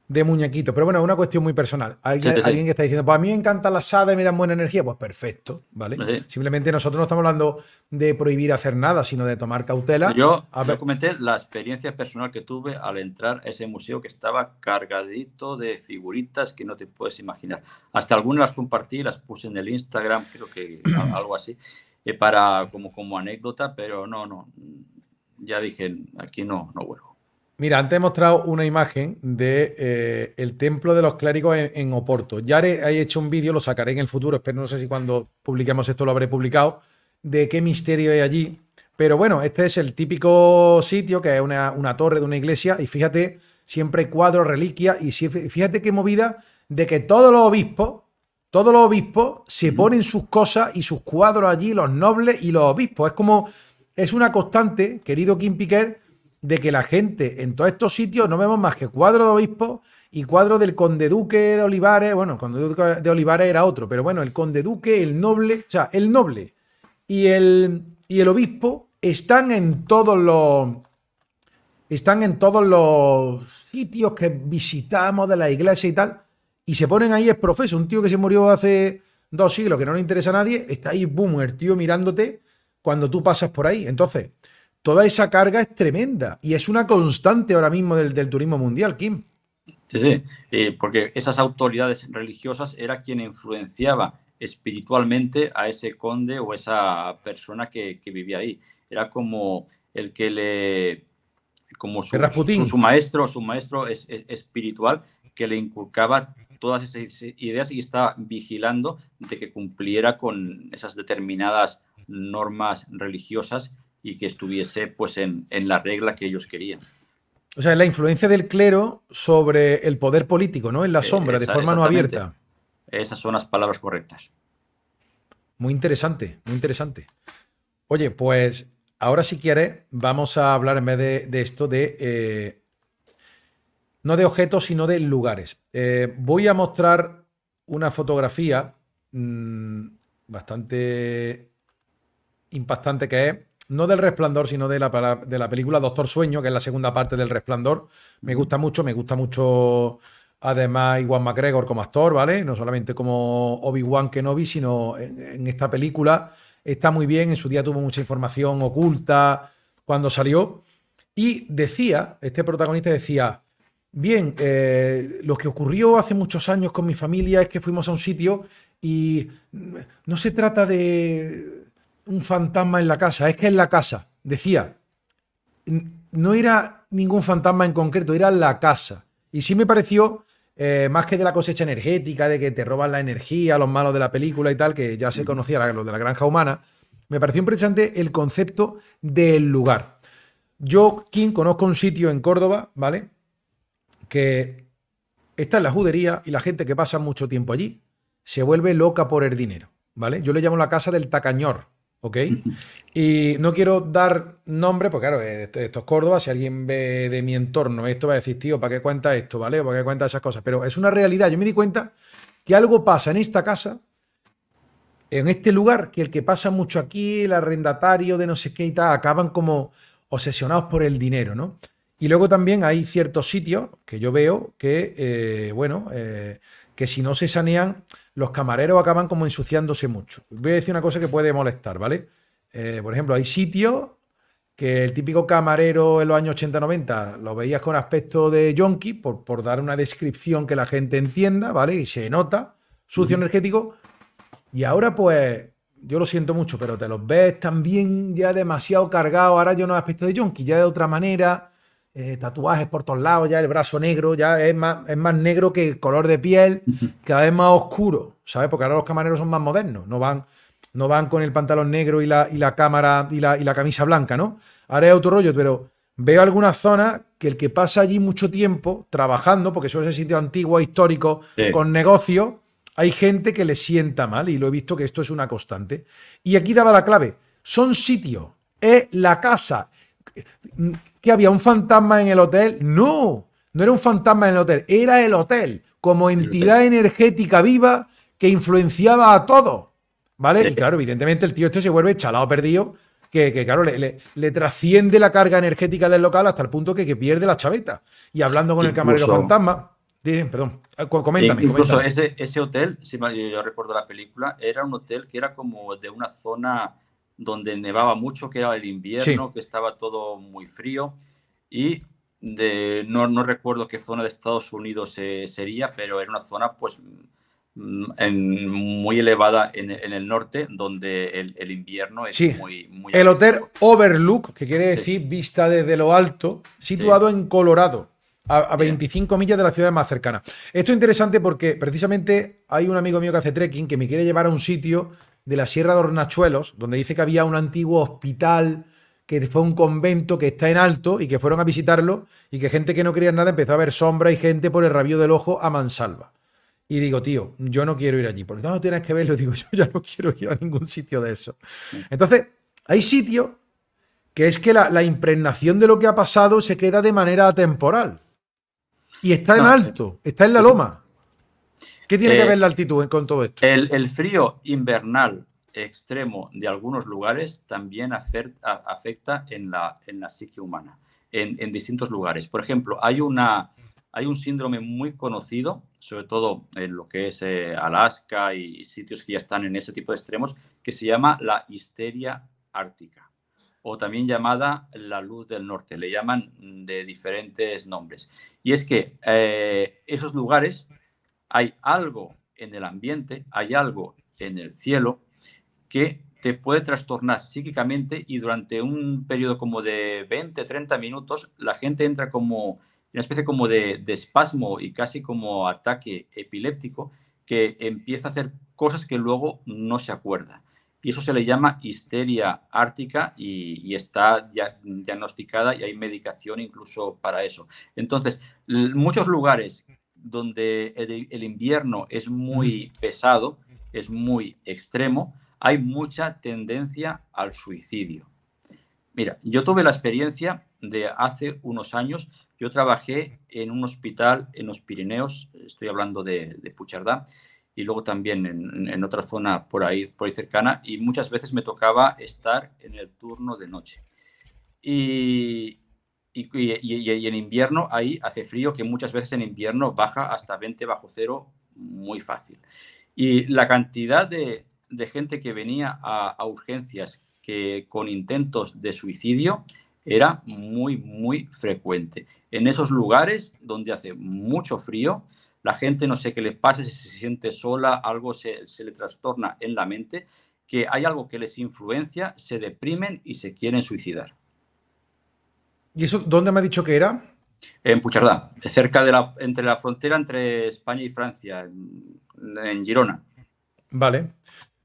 de muñequito. Pero bueno, es una cuestión muy personal. Alguien, alguien que está diciendo, pues a mí me encanta la sada y me dan buena energía, pues perfecto, ¿vale? Simplemente nosotros no estamos hablando de prohibir hacer nada, sino de tomar cautela. Yo, comenté la experiencia personal que tuve al entrar a ese museo que estaba cargadito de figuritas que no te puedes imaginar. Hasta algunas las compartí, las puse en el Instagram, creo que algo así, eh, para como, como anécdota, pero no, no, ya dije, aquí no, no vuelvo. Mira, antes he mostrado una imagen de eh, el templo de los clérigos en, Oporto. Ya he hecho un vídeo, lo sacaré en el futuro, espero, no sé si cuando publiquemos esto lo habré publicado, de qué misterio hay allí. Pero bueno, este es el típico sitio que es una, torre de una iglesia y fíjate, siempre cuadro reliquia y fíjate qué movida de que todos los obispos, todos los obispos se ponen sus cosas y sus cuadros allí, los nobles y los obispos. Es como, es una constante, querido Kim Piquer, de que la gente en todos estos sitios no vemos más que cuadros de obispos y cuadros del conde duque de Olivares. Bueno, el conde duque de Olivares era otro, pero bueno, el conde duque, el noble, o sea, el noble y el, y el obispo están en todos los están en todos los sitios que visitamos de la iglesia y tal, y se ponen ahí es profeso, un tío que se murió hace dos siglos, que no le interesa a nadie, está ahí, boom, el tío mirándote cuando tú pasas por ahí. Entonces, toda esa carga es tremenda y es una constante ahora mismo del, turismo mundial, Kim. Sí, sí, eh, porque esas autoridades religiosas era quien influenciaba espiritualmente a ese conde o esa persona que, vivía ahí. Era como el que le, como su, su maestro, su maestro espiritual que le inculcaba todas esas ideas y estaba vigilando de que cumpliera con esas determinadas normas religiosas y que estuviese pues en, la regla que ellos querían. O sea, la influencia del clero sobre el poder político, ¿no? En la e-, sombra, de forma no abierta. Esas son las palabras correctas. Muy interesante, muy interesante. Oye, pues ahora si quieres, vamos a hablar en vez de, esto de... Eh, no de objetos, sino de lugares. Eh, voy a mostrar una fotografía mm, bastante impactante que es no del Resplandor, sino de la, de la película Doctor Sueño, que es la segunda parte del Resplandor. Me gusta mucho, me gusta mucho además Iwan McGregor como actor, ¿vale? No solamente como Obi-Wan Kenobi, sino en, esta película. Está muy bien, en su día tuvo mucha información oculta cuando salió. Y decía, este protagonista decía, bien, eh, lo que ocurrió hace muchos años con mi familia es que fuimos a un sitio y no se trata de un fantasma en la casa, es que en la casa, decía, no era ningún fantasma en concreto, era la casa. Y sí me pareció, eh, más que de la cosecha energética, de que te roban la energía, los malos de la película y tal, que ya se mm. conocía lo de la granja humana, me pareció impresionante el concepto del lugar. Yo, quien conozco un sitio en Córdoba, ¿vale? Que está en la judería y la gente que pasa mucho tiempo allí se vuelve loca por el dinero, ¿vale? Yo le llamo la casa del tacañor, ¿ok? Y no quiero dar nombre, porque claro, eh, esto, es Córdoba, si alguien ve de mi entorno esto va a decir, tío, ¿para qué cuenta esto, vale? ¿Para qué cuenta esas cosas? Pero es una realidad, yo me di cuenta que algo pasa en esta casa, en este lugar, que el que pasa mucho aquí, el arrendatario de no sé qué y tal, acaban como obsesionados por el dinero, ¿no? Y luego también hay ciertos sitios que yo veo que, eh, bueno, eh, que si no se sanean, los camareros acaban como ensuciándose mucho. Voy a decir una cosa que puede molestar, ¿vale? Eh, por ejemplo, hay sitios que el típico camarero en los años 80-90 lo veías con aspecto de yonki, por, dar una descripción que la gente entienda, ¿vale? Y se nota, sucio energético. Y ahora, pues, yo lo siento mucho, pero te los ves también ya demasiado cargado. Ahora yo no aspecto de yonki, ya de otra manera. Eh, tatuajes por todos lados, ya el brazo negro, ya es más, es más negro que el color de piel, cada vez más oscuro, ¿sabes? Porque ahora los camareros son más modernos, no van, no van con el pantalón negro y la, cámara y la, y la camisa blanca, ¿no? Ahora es otro rollo, pero veo algunas zonas que el que pasa allí mucho tiempo trabajando, porque eso es el sitio antiguo, histórico, con negocio. hay gente que le sienta mal y lo he visto que esto es una constante. Y aquí daba la clave. Son sitios, es la casa, que había un fantasma en el hotel. No, no era un fantasma en el hotel, era el hotel como entidad energética viva que influenciaba a todo ¿Vale? Y claro, evidentemente el tío este se vuelve chalado perdido, que, claro, le, trasciende la carga energética del local hasta el punto que, pierde la chaveta. Y hablando con el camarero fantasma, perdón, eh, coméntame. Ese, hotel, si yo recuerdo la película, era un hotel que era como de una zona donde nevaba mucho, que era el invierno, que estaba todo muy frío y de, no, no, recuerdo qué zona de Estados Unidos eh, sería, pero era una zona pues mm, en, muy elevada en, el norte, donde el, invierno es muy, muy, El hotel Overlook, que quiere decir vista desde lo alto, situado en Colorado a, 25 millas de la ciudad más cercana. Esto es interesante porque precisamente hay un amigo mío que hace trekking que me quiere llevar a un sitio de la Sierra de Hornachuelos, donde dice que había un antiguo hospital que fue un convento que está en alto y que fueron a visitarlo y que gente que no creía nada empezó a ver sombra y gente por el rabio del ojo a mansalva. Y digo, tío, yo no quiero ir allí. Porque no, tienes que verlo. Digo, yo ya no quiero ir a ningún sitio de eso. Entonces, hay sitio que es que la, impregnación de lo que ha pasado se queda de manera atemporal Y está en ah, alto, está en la loma. ¿Qué tiene que eh, ver la altitud con todo esto? El, frío invernal extremo de algunos lugares también afecta, en, la, en la psique humana, en, distintos lugares. Por ejemplo, hay, una, hay un síndrome muy conocido, sobre todo en lo que es eh, Alaska y, sitios que ya están en ese tipo de extremos, que se llama la histeria ártica o también llamada la luz del norte, le llaman de diferentes nombres. Y es que eh, esos lugares hay algo en el ambiente, hay algo en el cielo que te puede trastornar psíquicamente y durante un periodo como de 20, 30 minutos la gente entra como una especie como de, espasmo y casi como ataque epiléptico que empieza a hacer cosas que luego no se acuerda. Y eso se le llama histeria ártica y, y está ya diagnosticada y hay medicación incluso para eso. Entonces, muchos lugares donde el, invierno es muy pesado, es muy extremo, hay mucha tendencia al suicidio. Mira, yo tuve la experiencia de hace unos años, yo trabajé en un hospital en los Pirineos, estoy hablando de, de Puchardá, y luego también en, otra zona por ahí, por ahí cercana, y muchas veces me tocaba estar en el turno de noche. Y, y, en invierno ahí hace frío, que muchas veces en invierno baja hasta 20 bajo cero muy fácil. Y la cantidad de, gente que venía a, urgencias que con intentos de suicidio era muy, muy frecuente. En esos lugares donde hace mucho frío, la gente no sé qué le pasa, si se siente sola, algo se le trastorna en la mente, que hay algo que les influencia, se deprimen y se quieren suicidar. ¿Y eso dónde me ha dicho que era? En Puchardá, cerca de la, entre la frontera entre España y Francia, en, Girona. Vale.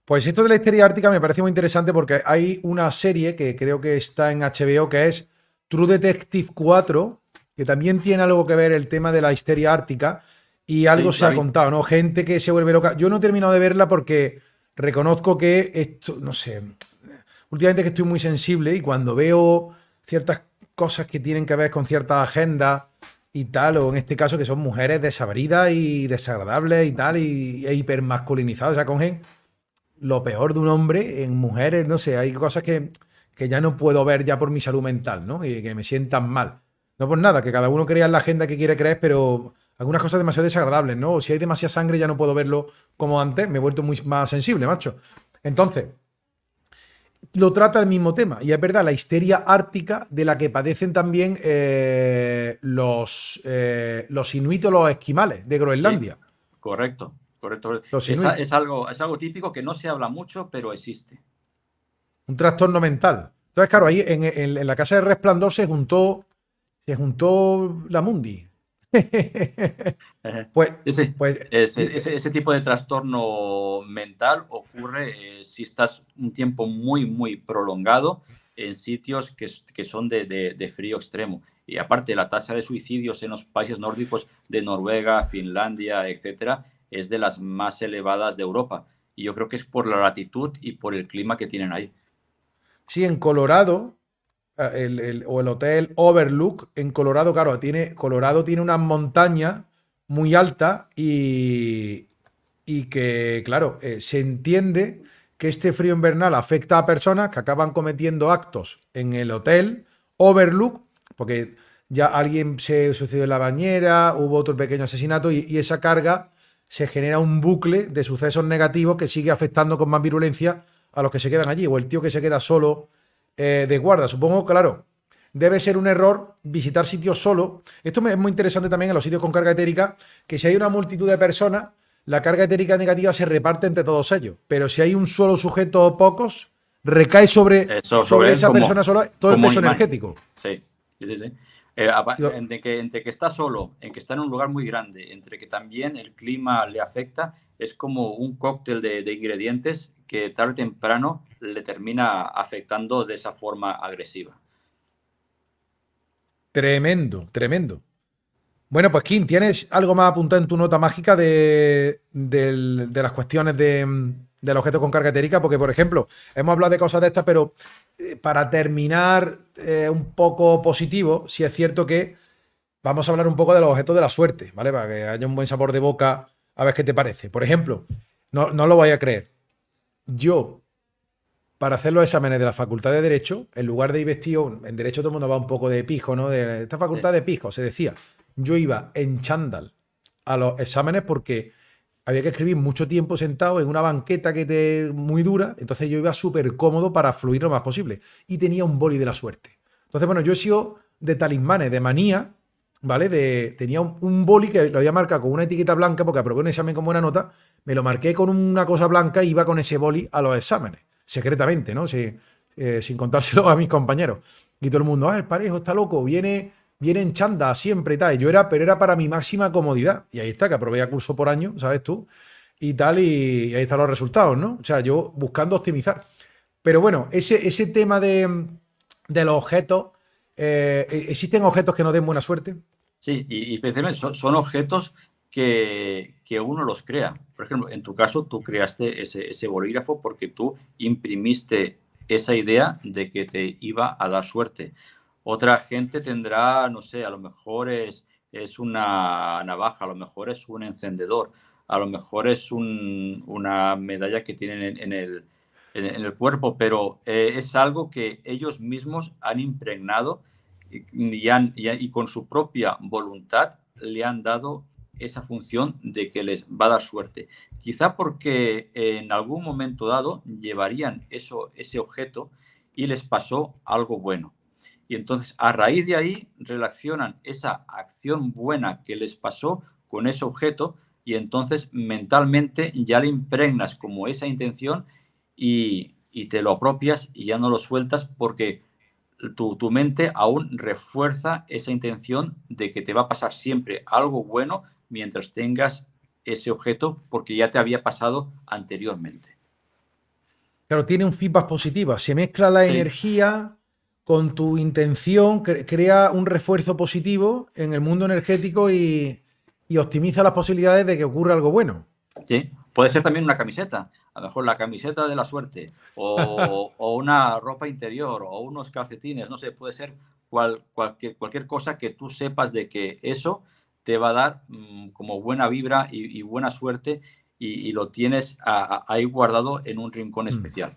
Pues esto de la histeria ártica me parece muy interesante porque hay una serie que creo que está en HBO que es True Detective 4, que también tiene algo que ver el tema de la histeria ártica y algo se ha contado, ¿no? Gente que se vuelve loca. Yo no he terminado de verla porque reconozco que esto, no sé, últimamente que estoy muy sensible y cuando veo ciertas cosas que tienen que ver con cierta agenda y tal, o en este caso que son mujeres desabridas y desagradables y tal, y, e hipermasculinizadas, o sea, cogen lo peor de un hombre en mujeres, no sé, hay cosas que, que ya no puedo ver ya por mi salud mental, ¿no? Y que me sientan mal. No por nada, que cada uno crea la agenda que quiere creer, pero algunas cosas demasiado desagradables, ¿no? si hay demasiada sangre ya no puedo verlo como antes, me he vuelto muy más sensible, macho. Entonces, lo trata el mismo tema. Y es verdad, la histeria ártica de la que padecen también eh, los, eh, los inuitos, los esquimales de Groenlandia. correcto, correcto. es, algo, es algo típico que no se habla mucho, pero existe. Un trastorno mental. Entonces, claro, ahí en, en la casa de Resplandor se juntó, se juntó la Mundi pues, pues ese, tipo de trastorno mental ocurre eh, si estás un tiempo muy, muy prolongado en sitios que, son de, de, frío extremo. Y aparte, la tasa de suicidios en los países nórdicos de Noruega, Finlandia, etcétera, es de las más elevadas de Europa. Y yo creo que es por la latitud y por el clima que tienen ahí. Sí, en Colorado, Ah, el, o el hotel Overlook en Colorado, claro, tiene, Colorado tiene una montaña muy alta y, y que, claro, eh, se entiende que este frío invernal afecta a personas que acaban cometiendo actos en el hotel Overlook, porque ya alguien se sucedió en la bañera, hubo otro pequeño asesinato y, y esa carga se genera un bucle de sucesos negativos que sigue afectando con más virulencia a los que se quedan allí, o el tío que se queda solo eh, de guarda. Supongo, claro, debe ser un error visitar sitios solo. Esto es muy interesante también en los sitios con carga etérica, que si hay una multitud de personas, la carga etérica negativa se reparte entre todos ellos. Pero si hay un solo sujeto o pocos, recae sobre, sobre, esa persona sola todo el peso energético. Sí, sí, eh, entre, que, que está solo, en que está en un lugar muy grande, entre que también el clima le afecta, es como un cóctel de, de ingredientes que tarde o temprano le termina afectando de esa forma agresiva. Tremendo, tremendo. Bueno, pues Kim, ¿tienes algo más apuntado en tu nota mágica de, las cuestiones del objeto con carga etérica? Porque, por ejemplo, hemos hablado de cosas de estas, pero eh, para terminar eh, un poco positivo, si es cierto que vamos a hablar un poco de los objetos de la suerte, ¿vale? Para que haya un buen sabor de boca, a ver qué te parece. Por ejemplo, no, no lo voy a creer. Yo para hacer los exámenes de la Facultad de Derecho, en lugar de ir vestido, en Derecho todo el mundo va un poco de pijo, ¿no? De esta facultad de pijo, se decía. Yo iba en chándal a los exámenes porque había que escribir mucho tiempo sentado en una banqueta que te muy dura, entonces yo iba súper cómodo para fluir lo más posible y tenía un boli de la suerte. Entonces, bueno, yo he sido de talismanes, de manía, ¿vale? De, tenía un, boli que lo había marcado con una etiqueta blanca porque aprobé un examen con buena nota, me lo marqué con una cosa blanca y iba con ese boli a los exámenes secretamente, ¿no? sé eh, sin contárselo a mis compañeros. Y todo el mundo, ah, el parejo está loco, viene, viene en chanda siempre y tal. yo era, pero era para mi máxima comodidad. Y ahí está, que aprobé a curso por año, ¿sabes tú? Y tal, y, ahí están los resultados, ¿no? O sea, yo buscando optimizar. Pero bueno, ese, ese tema de, los objetos, eh, ¿existen objetos que no den buena suerte? Sí, y, y son, son, objetos que, uno los crea. Por ejemplo, en tu caso, tú creaste ese, bolígrafo porque tú imprimiste esa idea de que te iba a dar suerte. Otra gente tendrá, no sé, a lo mejor es, es una navaja, a lo mejor es un encendedor, a lo mejor es una medalla que tienen en, el, cuerpo, pero eh, es algo que ellos mismos han impregnado y, y, con su propia voluntad le han dado esa función de que les va a dar suerte. Quizá porque en algún momento dado llevarían eso, ese objeto y les pasó algo bueno. Y entonces a raíz de ahí relacionan esa acción buena que les pasó con ese objeto y entonces mentalmente ya le impregnas como esa intención y, te lo apropias y ya no lo sueltas porque tu, tu, mente aún refuerza esa intención de que te va a pasar siempre algo bueno mientras tengas ese objeto porque ya te había pasado anteriormente. Claro, tiene un feedback positivo. Se mezcla la energía con tu intención, crea un refuerzo positivo en el mundo energético y, optimiza las posibilidades de que ocurra algo bueno. Sí, puede ser también una camiseta, a lo mejor la camiseta de la suerte, o, una ropa interior, o unos calcetines, no sé, puede ser cualquier cosa que tú sepas de que eso te va a dar mm, como buena vibra y, buena suerte y, lo tienes ahí guardado en un rincón mm. especial.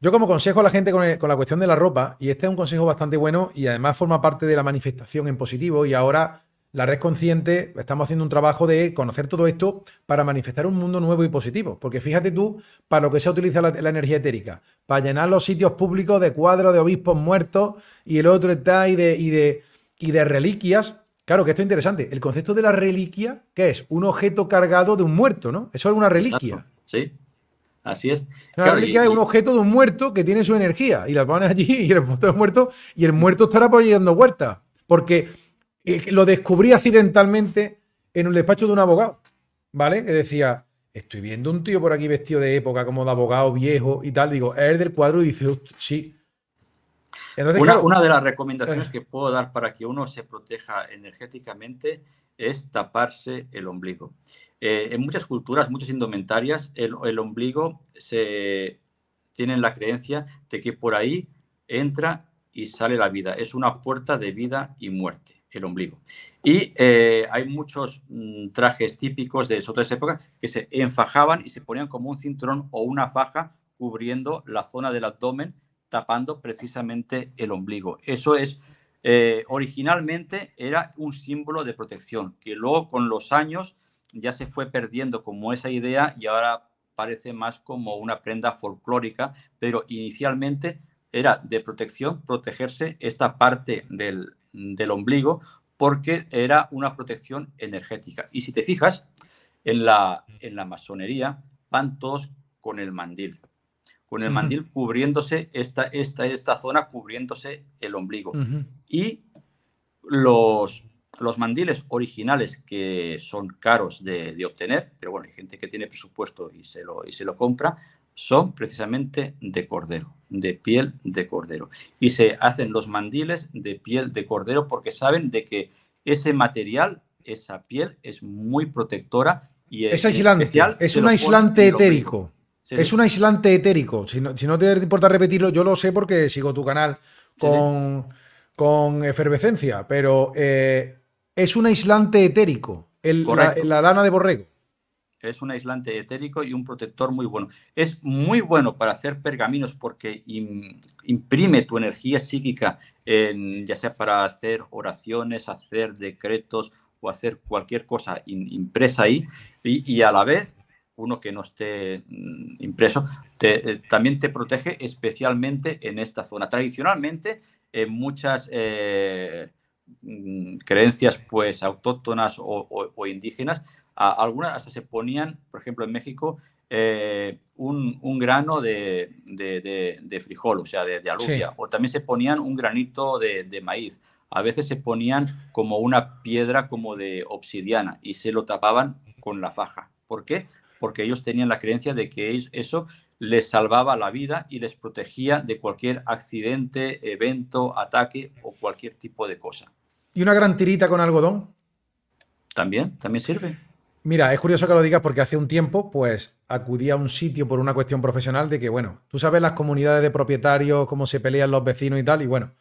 Yo como consejo a la gente con, la cuestión de la ropa, y este es un consejo bastante bueno y además forma parte de la manifestación en positivo y ahora la red consciente, estamos haciendo un trabajo de conocer todo esto para manifestar un mundo nuevo y positivo. Porque fíjate tú, para lo que se utiliza la, energía etérica, para llenar los sitios públicos de cuadros de obispos muertos y el otro está y de, y de reliquias Claro, que esto es interesante. El concepto de la reliquia, que es un objeto cargado de un muerto, ¿no? Eso es una reliquia. sí. Así es. La reliquia es un objeto de un muerto que tiene su energía y la pones allí y el muerto muerto y el muerto estará por ahí dando vueltas. Porque eh, lo descubrí accidentalmente en un despacho de un abogado, ¿vale? Que decía, estoy viendo un tío por aquí vestido de época como de abogado viejo y tal. Digo, es del cuadro y dice, sí una, de las recomendaciones que puedo dar para que uno se proteja energéticamente es taparse el ombligo. Eh, en muchas culturas, muchas indumentarias, el, ombligo se tienen la creencia de que por ahí entra y sale la vida. Es una puerta de vida y muerte el ombligo. Y eh, hay muchos mm, trajes típicos de esas otras épocas que se enfajaban y se ponían como un cinturón o una faja cubriendo la zona del abdomen tapando precisamente el ombligo. Eso es, eh, originalmente era un símbolo de protección, que luego con los años ya se fue perdiendo como esa idea y ahora parece más como una prenda folclórica, pero inicialmente era de protección protegerse esta parte del, ombligo porque era una protección energética. Y si te fijas, en la, en la masonería van todos con el mandil con el mandil cubriéndose esta, esta, esta zona, cubriéndose el ombligo. Y los, los mandiles originales que son caros de, obtener, pero bueno, hay gente que tiene presupuesto y se, lo, y se lo compra, son precisamente de cordero, de piel de cordero. Y se hacen los mandiles de piel de cordero porque saben de que ese material, esa piel, es muy protectora y es, es especial, es un aislante etérico es un aislante etérico. Si no, te importa repetirlo, yo lo sé porque sigo tu canal con, con efervescencia, pero eh, es un aislante etérico, la, lana de borrego. Es un aislante etérico y un protector muy bueno. Es muy bueno para hacer pergaminos porque imprime tu energía psíquica, ya sea para hacer oraciones, hacer decretos o hacer cualquier cosa impresa ahí. y, y a la vez uno que no esté mm, impreso, eh, también te protege especialmente en esta zona. Tradicionalmente, en muchas eh, mm, creencias pues autóctonas o, indígenas, algunas hasta se ponían, por ejemplo, en México, eh, un, grano de, frijol, o sea, de, alubia, o también se ponían un granito de maíz a veces se ponían como una piedra como de obsidiana y se lo tapaban con la faja. ¿Por qué? porque ellos tenían la creencia de que eso les salvaba la vida y les protegía de cualquier accidente, evento, ataque o cualquier tipo de cosa. ¿Y una gran tirita con algodón? También, también sirve. Mira, es curioso que lo digas porque hace un tiempo, pues, acudí a un sitio por una cuestión profesional de que, bueno, tú sabes las comunidades de propietarios, cómo se pelean los vecinos y tal, y bueno,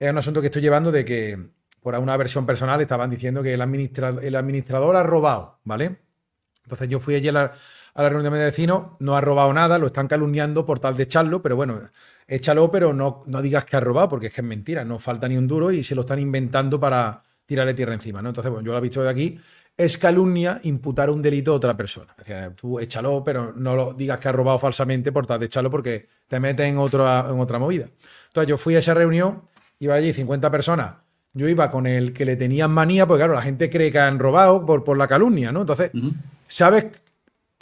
es un asunto que estoy llevando de que por una versión personal estaban diciendo que el administrador ha robado, ¿vale? Entonces yo fui allí a la, reunión de vecino, no ha robado nada, lo están calumniando por tal de echarlo, pero bueno, échalo, pero no, no digas que ha robado, porque es que es mentira, no falta ni un duro y se lo están inventando para tirarle tierra encima, ¿no? Entonces, bueno, yo lo he visto de aquí, es calumnia imputar un delito a otra persona. Es tú échalo, pero no lo digas que ha robado falsamente por tal de echarlo, porque te metes en, otra, en otra movida. Entonces yo fui a esa reunión, iba allí 50 personas, yo iba con el que le tenían manía, porque claro, la gente cree que han robado por, por la calumnia, ¿no? Entonces, ¿Sabes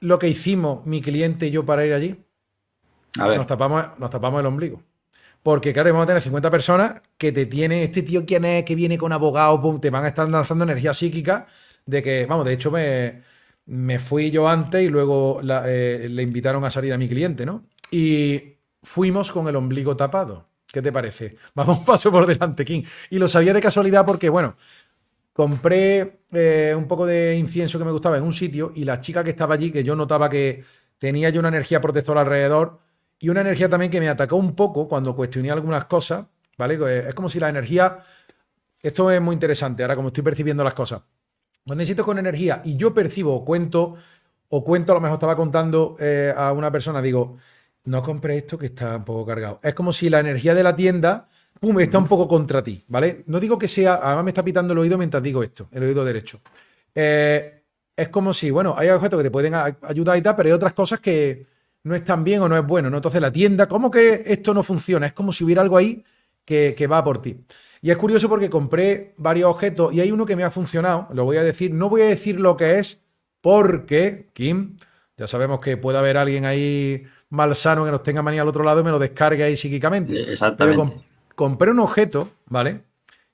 lo que hicimos mi cliente y yo para ir allí? A ver. Nos tapamos, nos tapamos el ombligo. Porque, claro, vamos a tener 50 personas que te tienen, este tío quién es, que viene con abogado, te van a estar lanzando energía psíquica de que, vamos, de hecho me, me fui yo antes y luego eh, le invitaron a salir a mi cliente, ¿no? Y fuimos con el ombligo tapado. ¿Qué te parece? Vamos un paso por delante, King. Y lo sabía de casualidad porque, bueno, Compré eh, un poco de incienso que me gustaba en un sitio y la chica que estaba allí, que yo notaba que tenía yo una energía protectora alrededor y una energía también que me atacó un poco cuando cuestioné algunas cosas, ¿vale? Pues, es como si la energía... Esto es muy interesante ahora como estoy percibiendo las cosas. Cuando necesito con energía y yo percibo o cuento, o cuento, a lo mejor estaba contando eh, a una persona, digo, no compré esto que está un poco cargado. Es como si la energía de la tienda pum, está un poco contra ti, ¿vale? No digo que sea, además me está pitando el oído mientras digo esto, el oído derecho. Eh, es como si, bueno, hay objetos que te pueden ayudar y tal, pero hay otras cosas que no están bien o no es bueno, ¿no? Entonces la tienda, ¿cómo que esto no funciona? Es como si hubiera algo ahí que, va por ti. Y es curioso porque compré varios objetos y hay uno que me ha funcionado, lo voy a decir, no voy a decir lo que es porque, Kim, ya sabemos que puede haber alguien ahí mal sano que nos tenga manía al otro lado y me lo descargue ahí psíquicamente. Exactamente compré un objeto, ¿vale?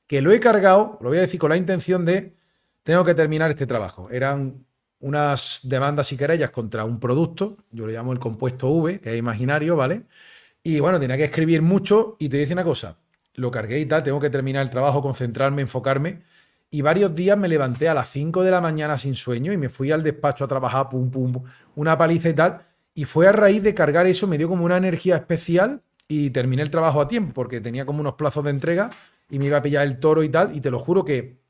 Que lo he cargado, lo voy a decir con la intención de, tengo que terminar este trabajo. Eran unas demandas y querellas contra un producto, yo le llamo el compuesto V, que es imaginario, ¿vale? Y bueno, tenía que escribir mucho y te dice una cosa, lo cargué y tal, tengo que terminar el trabajo, concentrarme, enfocarme. Y varios días me levanté a las 5 de la mañana sin sueño y me fui al despacho a trabajar, pum, pum, pum, una paliza y tal. Y fue a raíz de cargar eso, me dio como una energía especial y terminé el trabajo a tiempo porque tenía como unos plazos de entrega y me iba a pillar el toro y tal. Y te lo juro que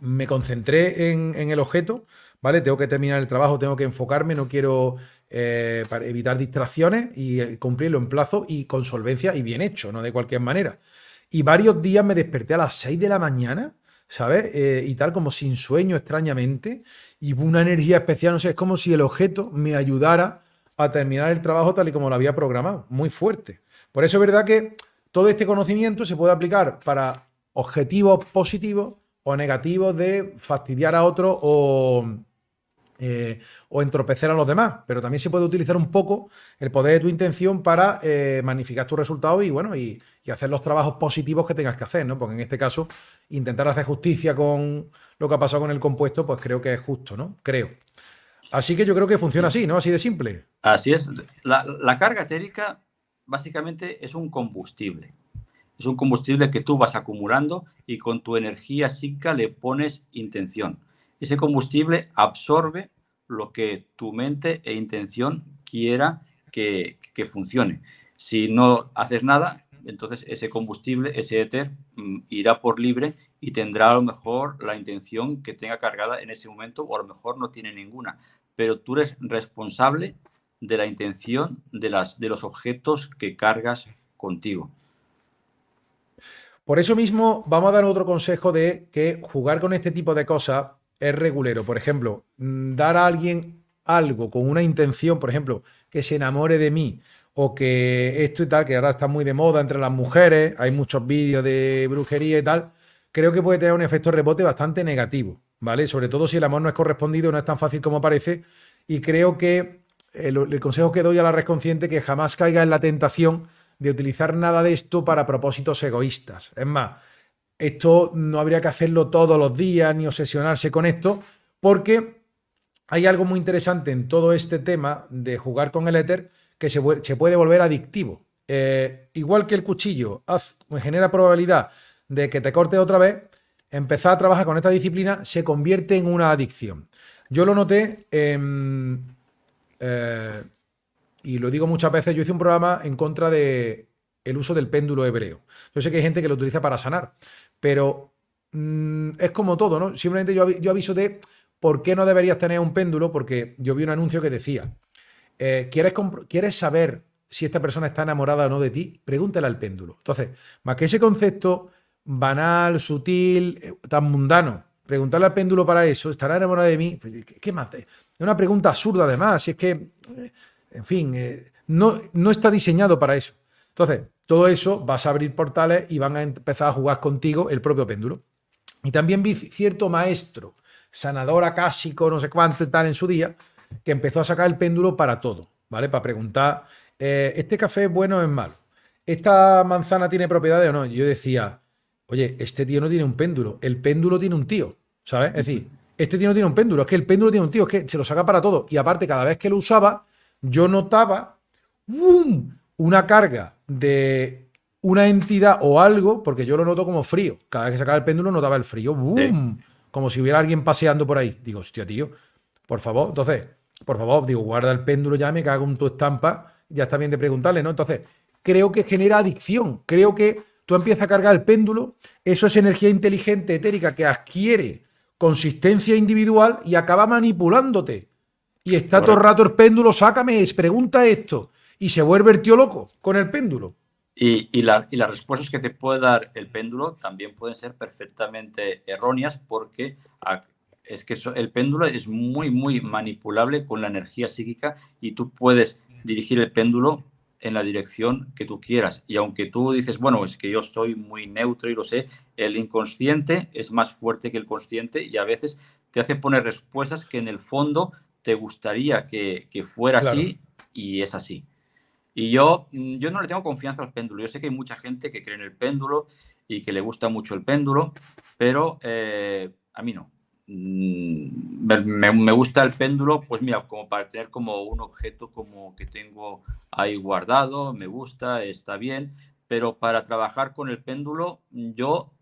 me concentré en, el objeto, ¿vale? Tengo que terminar el trabajo, tengo que enfocarme, no quiero eh, evitar distracciones y eh, cumplirlo en plazo y con solvencia y bien hecho, no de cualquier manera. Y varios días me desperté a las 6 de la mañana, ¿sabes? Eh, y tal, como sin sueño extrañamente, y una energía especial, no sé, es como si el objeto me ayudara a terminar el trabajo tal y como lo había programado, muy fuerte. Por eso es verdad que todo este conocimiento se puede aplicar para objetivos positivos o negativos de fastidiar a otro o, entropecer eh, o a los demás, pero también se puede utilizar un poco el poder de tu intención para eh, magnificar tus resultados y bueno, y, hacer los trabajos positivos que tengas que hacer, ¿no? Porque en este caso, intentar hacer justicia con lo que ha pasado con el compuesto, pues creo que es justo, ¿no? Creo. Así que yo creo que funciona así, ¿no? Así de simple. Así es. La, la carga etérica básicamente es un combustible. Es un combustible que tú vas acumulando y con tu energía psíquica le pones intención. Ese combustible absorbe lo que tu mente e intención quiera que, que funcione. Si no haces nada, entonces ese combustible, ese éter, mm, irá por libre y tendrá a lo mejor la intención que tenga cargada en ese momento o a lo mejor no tiene ninguna. Pero tú eres responsable de la intención de, las, de los objetos que cargas contigo. Por eso mismo vamos a dar otro consejo de que jugar con este tipo de cosas es regulero. Por ejemplo, mm, dar a alguien algo con una intención, por ejemplo, que se enamore de mí o que esto y tal, que ahora está muy de moda entre las mujeres, hay muchos vídeos de brujería y tal, creo que puede tener un efecto rebote bastante negativo, ¿vale? Sobre todo si el amor no es correspondido, no es tan fácil como parece, y creo que eh, el, consejo que doy a la red consciente que jamás caiga en la tentación de utilizar nada de esto para propósitos egoístas. Es más, esto no habría que hacerlo todos los días ni obsesionarse con esto, porque hay algo muy interesante en todo este tema de jugar con el éter que se, puede volver adictivo. Eh, igual que el cuchillo genera probabilidad de que te corte otra vez, empezar a trabajar con esta disciplina se convierte en una adicción. Yo lo noté en eh, y lo digo muchas veces, yo hice un programa en contra de uso del péndulo hebreo. Yo sé que hay gente que lo utiliza para sanar, pero mm, es como todo, ¿no? Simplemente yo, aviso de por qué no deberías tener un péndulo, porque yo vi un anuncio que decía, eh, ¿quieres, ¿quieres saber si esta persona está enamorada o no de ti? Pregúntale al péndulo. Entonces, más que ese concepto banal, sutil, eh, tan mundano, preguntarle al péndulo para eso, estará enamorada de mí. Pues, ¿Qué más? Es una pregunta absurda además, si es que, eh, en fin, eh, no, no está diseñado para eso. Entonces, todo eso vas a abrir portales y van a empezar a jugar contigo el propio péndulo. Y también vi cierto maestro, sanador acásico, no sé cuánto y tal en su día, que empezó a sacar el péndulo para todo, ¿vale? Para preguntar, eh, ¿este café es bueno o es malo? ¿Esta manzana tiene propiedades o no? Yo decía, oye, este tío no tiene un péndulo, el péndulo tiene un tío, ¿sabes? Es decir, este tío no tiene un péndulo, es que el péndulo tiene un tío, es que se lo saca para todo. Y aparte, cada vez que lo usaba, yo notaba ¡bum! una carga de una entidad o algo, porque yo lo noto como frío. Cada vez que sacaba el péndulo notaba el frío, ¡bum! Como si hubiera alguien paseando por ahí. Digo, hostia, tío, por favor, entonces, por favor, digo, guarda el péndulo ya, me cago en tu estampa, ya está bien de preguntarle, ¿no? Entonces, creo que genera adicción, creo que tú empiezas a cargar el péndulo, eso es energía inteligente etérica que adquiere consistencia individual y acaba manipulándote. Y está todo el rato el péndulo, sácame, pregunta esto. Y se vuelve el tío loco con el péndulo. Y, y, y, las respuestas que te puede dar el péndulo también pueden ser perfectamente erróneas porque ah, es que el péndulo es muy, muy manipulable con la energía psíquica y tú puedes dirigir el péndulo en la dirección que tú quieras. Y aunque tú dices, bueno, es que yo soy muy neutro y lo sé, el inconsciente es más fuerte que el consciente y a veces te hace poner respuestas que en el fondo te gustaría que, fuera así y es así. Y yo, mm, yo no le tengo confianza al péndulo. Yo sé que hay mucha gente que cree en el péndulo y que le gusta mucho el péndulo, pero eh, a mí no. Mm, me, gusta el péndulo, pues mira, como para tener como un objeto como que tengo ahí guardado, me gusta, está bien, pero para trabajar con el péndulo, yo,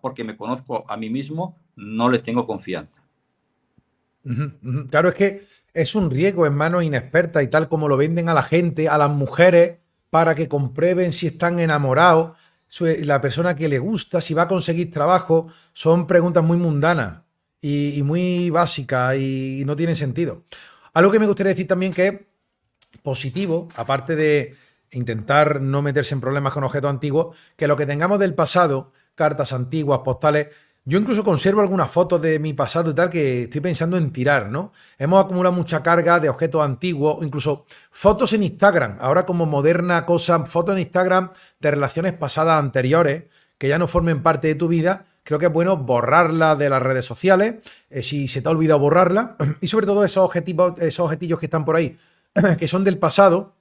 porque me conozco a mí mismo, no le tengo confianza. Claro, es que es un riesgo en manos inexpertas y tal como lo venden a la gente, a las mujeres, para que comprueben si están enamorados la persona que le gusta, si va a conseguir trabajo, son preguntas muy mundanas y, muy básicas y, y no tienen sentido. Algo que me gustaría decir también que es positivo, aparte de intentar no meterse en problemas con objetos antiguos, que lo que tengamos del pasado, cartas antiguas, postales, yo incluso conservo algunas fotos de mi pasado y tal que estoy pensando en tirar, ¿no? Hemos acumulado mucha carga de objetos antiguos, incluso fotos en Instagram, ahora como moderna cosa, fotos en Instagram de relaciones pasadas anteriores que ya no formen parte de tu vida, creo que es bueno borrarla de las redes sociales, eh, si se te ha olvidado borrarla, y sobre todo esos objetivos, esos objetillos que están por ahí, que son del pasado,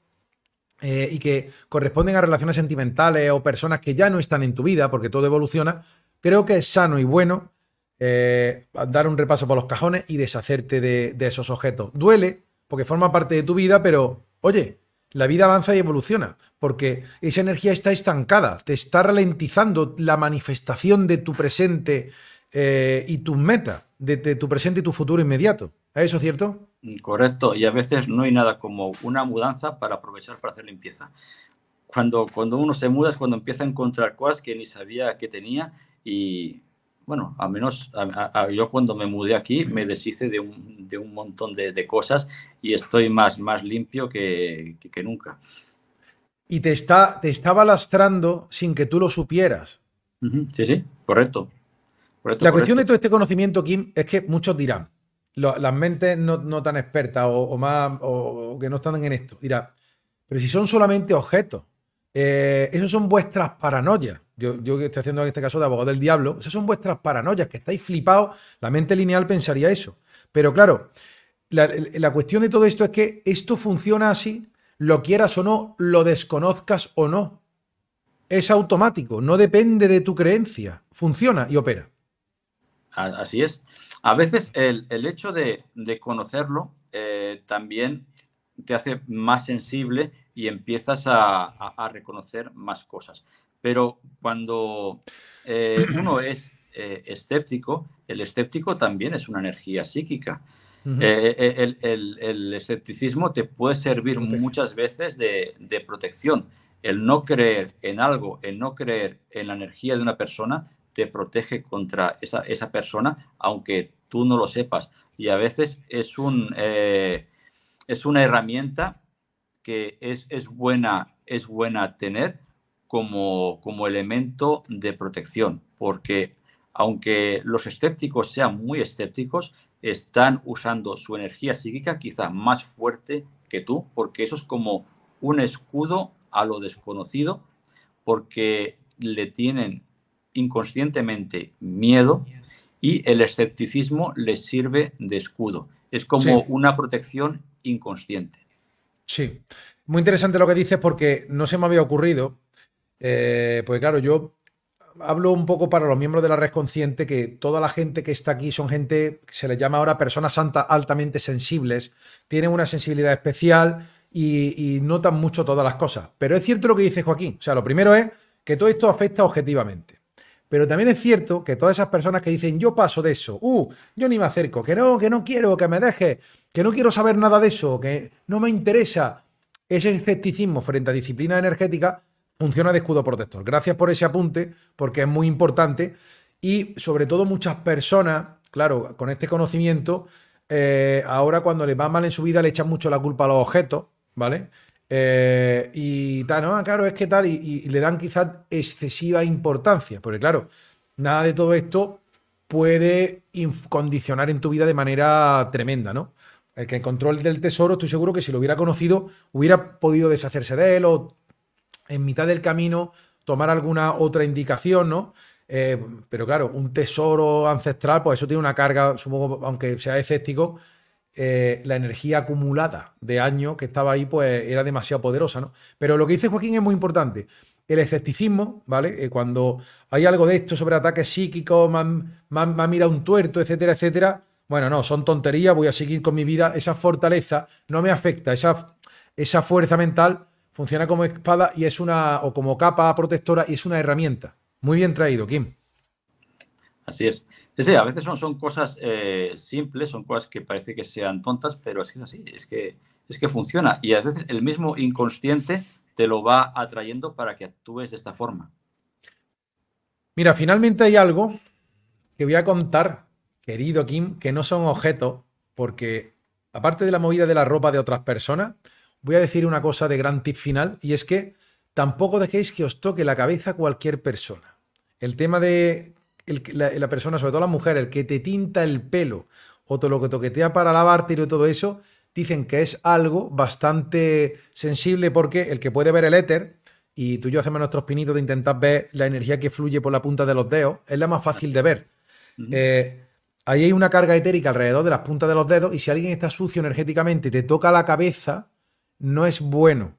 eh, y que corresponden a relaciones sentimentales o personas que ya no están en tu vida, porque todo evoluciona, creo que es sano y bueno eh, dar un repaso por los cajones y deshacerte de, esos objetos. Duele, porque forma parte de tu vida, pero oye, la vida avanza y evoluciona, porque esa energía está estancada, te está ralentizando la manifestación de tu presente eh, y tus metas, de, tu presente y tu futuro inmediato. ¿Es eso cierto? Correcto, y a veces no hay nada como una mudanza para aprovechar para hacer limpieza. Cuando, cuando uno se muda es cuando empieza a encontrar cosas que ni sabía que tenía y bueno, al menos yo cuando me mudé aquí me deshice de un, de un montón de, de, cosas y estoy más, más limpio que, que, nunca. Y te, está, te estaba lastrando sin que tú lo supieras. Sí, sí, correcto. La cuestión de todo este conocimiento, Kim, es que muchos dirán, las mentes no, tan expertas o, más, o, que no están en esto, Mira, pero si son solamente objetos, eh, esos son vuestras paranoias. Yo, yo estoy haciendo en este caso de abogado del diablo, esas son vuestras paranoias, que estáis flipados, la mente lineal pensaría eso. Pero claro, la, la, cuestión de todo esto es que esto funciona así, lo quieras o no, lo desconozcas o no. Es automático, no depende de tu creencia, funciona y opera. Así es. A veces el, hecho de, conocerlo eh, también te hace más sensible y empiezas a, reconocer más cosas. Pero cuando eh, uno es eh, escéptico, el escéptico también es una energía psíquica. el, el, escepticismo te puede servir muchas veces de, de, protección. El no creer en algo, el no creer en la energía de una persona, te protege contra esa, persona, aunque tú no lo sepas. Y a veces es, un, eh, es una herramienta que es, es, buena, es buena tener como, como elemento de protección, porque aunque los escépticos sean muy escépticos, están usando su energía psíquica quizás más fuerte que tú, porque eso es como un escudo a lo desconocido, porque le tienen inconscientemente miedo y el escepticismo les sirve de escudo. Es como una protección inconsciente. Sí, muy interesante lo que dices porque no se me había ocurrido, eh, pues claro, yo hablo un poco para los miembros de la red consciente que toda la gente que está aquí son gente, se les llama ahora personas santas altamente sensibles, tienen una sensibilidad especial y, notan mucho todas las cosas. Pero es cierto lo que dices Joaquín. O sea, lo primero es que todo esto afecta objetivamente. Pero también es cierto que todas esas personas que dicen, yo paso de eso, uh, yo ni me acerco, que no, que no quiero, que me deje, que no quiero saber nada de eso, que no me interesa, ese escepticismo frente a disciplina energética funciona de escudo protector. Gracias por ese apunte, porque es muy importante. Y sobre todo muchas personas, claro, con este conocimiento, eh, ahora cuando les va mal en su vida le echan mucho la culpa a los objetos, ¿vale? Eh, y tal, no, ah, claro, es que tal, y, le dan quizás excesiva importancia, porque claro, nada de todo esto puede condicionar en tu vida de manera tremenda, ¿no? El que el control del tesoro, estoy seguro que si lo hubiera conocido, hubiera podido deshacerse de él o en mitad del camino tomar alguna otra indicación, ¿no? Eh, pero claro, un tesoro ancestral, pues eso tiene una carga, supongo, aunque sea escéptico, eh, la energía acumulada de año que estaba ahí, pues era demasiado poderosa, ¿no? Pero lo que dice Joaquín es muy importante. El escepticismo, ¿vale? Eh, cuando hay algo de esto sobre ataques psíquicos, me mira un tuerto, etcétera, etcétera. Bueno, no, son tonterías, voy a seguir con mi vida. Esa fortaleza no me afecta, esa, esa fuerza mental funciona como espada y es una, o como capa protectora y es una herramienta. Muy bien traído, Kim. Así es a veces son, cosas eh, simples, son cosas que parece que sean tontas, pero es que es así, es que, es que funciona. Y a veces el mismo inconsciente te lo va atrayendo para que actúes de esta forma. Mira, finalmente hay algo que voy a contar, querido Kim, que no son objetos, porque aparte de la movida de la ropa de otras personas, voy a decir una cosa de gran tip final, y es que tampoco dejéis que os toque la cabeza cualquier persona. El tema de la, persona, sobre todo la mujer, el que te tinta el pelo o te lo que toquetea para lavarte y todo eso, dicen que es algo bastante sensible porque el que puede ver el éter, y tú y yo hacemos nuestros pinitos de intentar ver la energía que fluye por la punta de los dedos, es la más fácil de ver. Eh, ahí hay una carga etérica alrededor de las puntas de los dedos y si alguien está sucio energéticamente y te toca la cabeza, no es bueno,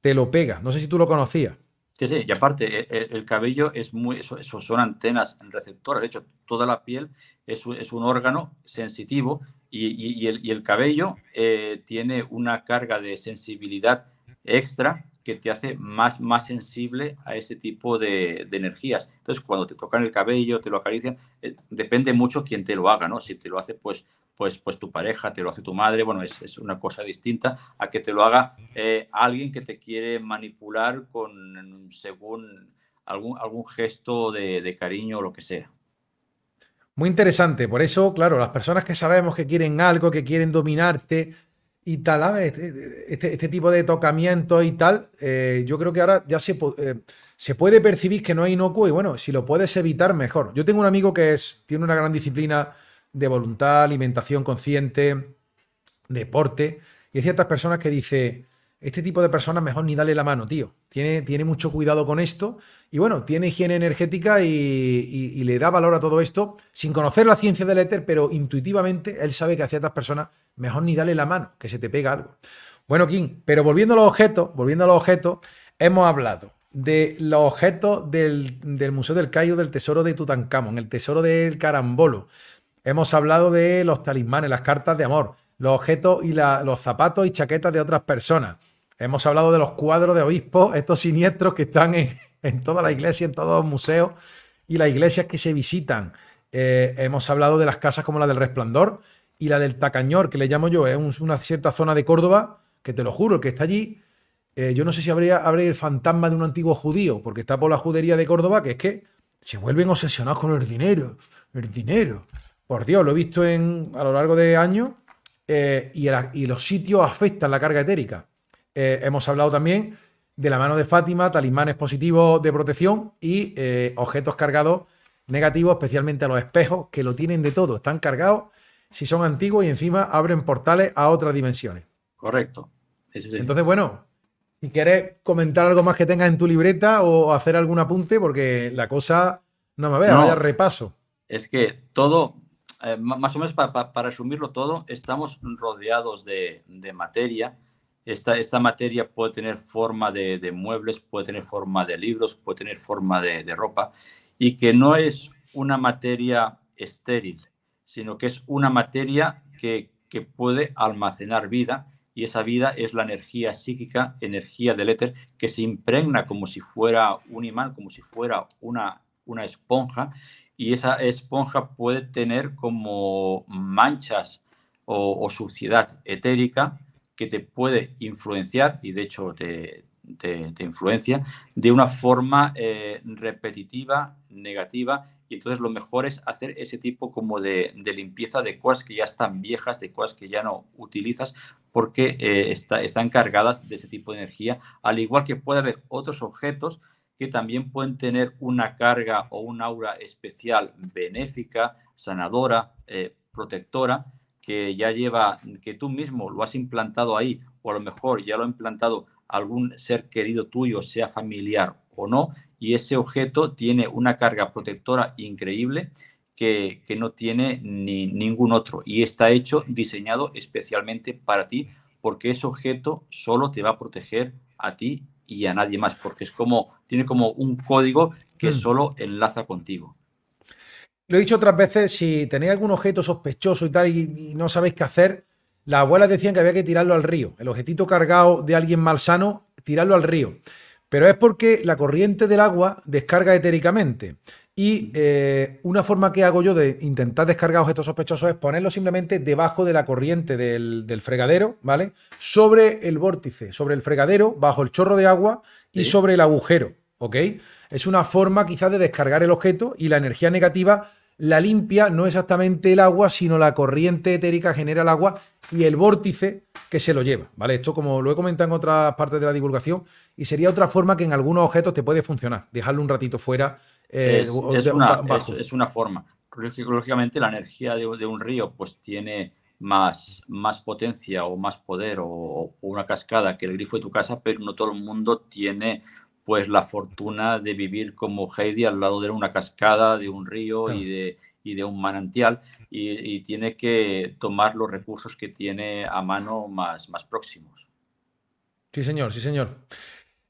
te lo pega. No sé si tú lo conocías. Sí, sí, y aparte, e, e, el, cabello es muy, eso, son antenas receptoras, de hecho, toda la piel es, es un órgano sensitivo y, y, el, cabello eh, tiene una carga de sensibilidad extra que te hace más, más sensible a ese tipo de, energías. Entonces, cuando te tocan el cabello, te lo acarician, eh, depende mucho quién te lo haga, ¿no? Si te lo hace, pues, pues, pues tu pareja, te lo hace tu madre, bueno, es, una cosa distinta a que te lo haga eh, alguien que te quiere manipular con, según algún, algún gesto de cariño o lo que sea. Muy interesante, por eso, claro, las personas que sabemos que quieren algo, que quieren dominarte, y tal, este, este, este, tipo de tocamientos y tal, eh, yo creo que ahora ya se, eh, se puede percibir que no es inocuo y bueno, si lo puedes evitar, mejor. Yo tengo un amigo que es, tiene una gran disciplina de voluntad, alimentación consciente, deporte, y hay ciertas personas que dice, este tipo de personas mejor ni dale la mano, tío. Tiene, tiene mucho cuidado con esto y bueno, tiene higiene energética y, le da valor a todo esto sin conocer la ciencia del éter, pero intuitivamente él sabe que a ciertas personas mejor ni dale la mano, que se te pega algo. Bueno, King, pero volviendo a los objetos, volviendo a los objetos, hemos hablado de los objetos del, Museo del Cairo, del Tesoro de Tutankamón, el Tesoro del Carambolo. Hemos hablado de los talismanes, las cartas de amor, los objetos y los zapatos y chaquetas de otras personas Hemos hablado de los cuadros de obispos, estos siniestros que están en, toda la iglesia, en todos los museos y las iglesias que se visitan. Eh, hemos hablado de las casas como la del Resplandor y la del Tacañor, que le llamo yo, es una cierta zona de Córdoba, que te lo juro, que está allí, eh, yo no sé si habría, habría, el fantasma de un antiguo judío, porque está por la judería de Córdoba, que es que se vuelven obsesionados con el dinero, el dinero. Por Dios, lo he visto en, a lo largo de años eh, y, y los sitios afectan la carga etérica. Eh, hemos hablado también de la mano de Fátima, talismanes positivos de protección y eh, objetos cargados negativos, especialmente a los espejos, que lo tienen de todo. Están cargados si son antiguos y encima abren portales a otras dimensiones. Correcto. Entonces, bueno, si quieres comentar algo más que tengas en tu libreta o hacer algún apunte, porque la cosa no me vea, vaya repaso. Es que todo, eh, más o menos para, para, resumirlo todo, estamos rodeados de materia esta, materia puede tener forma de, muebles, puede tener forma de libros, puede tener forma de, ropa, y que no es una materia estéril, sino que es una materia que, puede almacenar vida y esa vida es la energía psíquica, energía del éter, que se impregna como si fuera un imán, como si fuera una, esponja, y esa esponja puede tener como manchas o, o suciedad etérica que te puede influenciar, y de hecho te, influencia, de una forma eh, repetitiva, negativa, y entonces lo mejor es hacer ese tipo como de, limpieza de cosas que ya están viejas, de cosas que ya no utilizas, porque eh, están cargadas de ese tipo de energía, al igual que puede haber otros objetos que también pueden tener una carga o un aura especial benéfica, sanadora, eh, protectora, que ya lleva, que tú mismo lo has implantado ahí, o a lo mejor ya lo ha implantado algún ser querido tuyo, sea familiar o no, y ese objeto tiene una carga protectora increíble que, no tiene ni ningún otro y está hecho, diseñado especialmente para ti, porque ese objeto solo te va a proteger a ti y a nadie más, porque es como, tiene como un código que mm. solo enlaza contigo. Lo he dicho otras veces, si tenéis algún objeto sospechoso y tal y, no sabéis qué hacer, las abuelas decían que había que tirarlo al río. El objetito cargado de alguien mal sano, tirarlo al río. Pero es porque la corriente del agua descarga etéricamente. Y eh, una forma que hago yo de intentar descargar objetos sospechosos es ponerlo simplemente debajo de la corriente del, fregadero, ¿vale? Sobre el vórtice, sobre el fregadero, bajo el chorro de agua y sobre el agujero, ¿ok? Es una forma quizás de descargar el objeto y la energía negativa la limpia no exactamente el agua, sino la corriente etérica genera el agua y el vórtice que se lo lleva, ¿vale? Esto como lo he comentado en otras partes de la divulgación y sería otra forma que en algunos objetos te puede funcionar, dejarlo un ratito fuera. Eh, es, una, forma. Lógicamente la energía de, un río pues tiene más, más potencia o más poder o, una cascada que el grifo de tu casa, pero no todo el mundo tiene pues la fortuna de vivir como Heidi al lado de una cascada, de un río y, de, de un manantial y, tiene que tomar los recursos que tiene a mano más, más próximos. Sí, señor, sí, señor.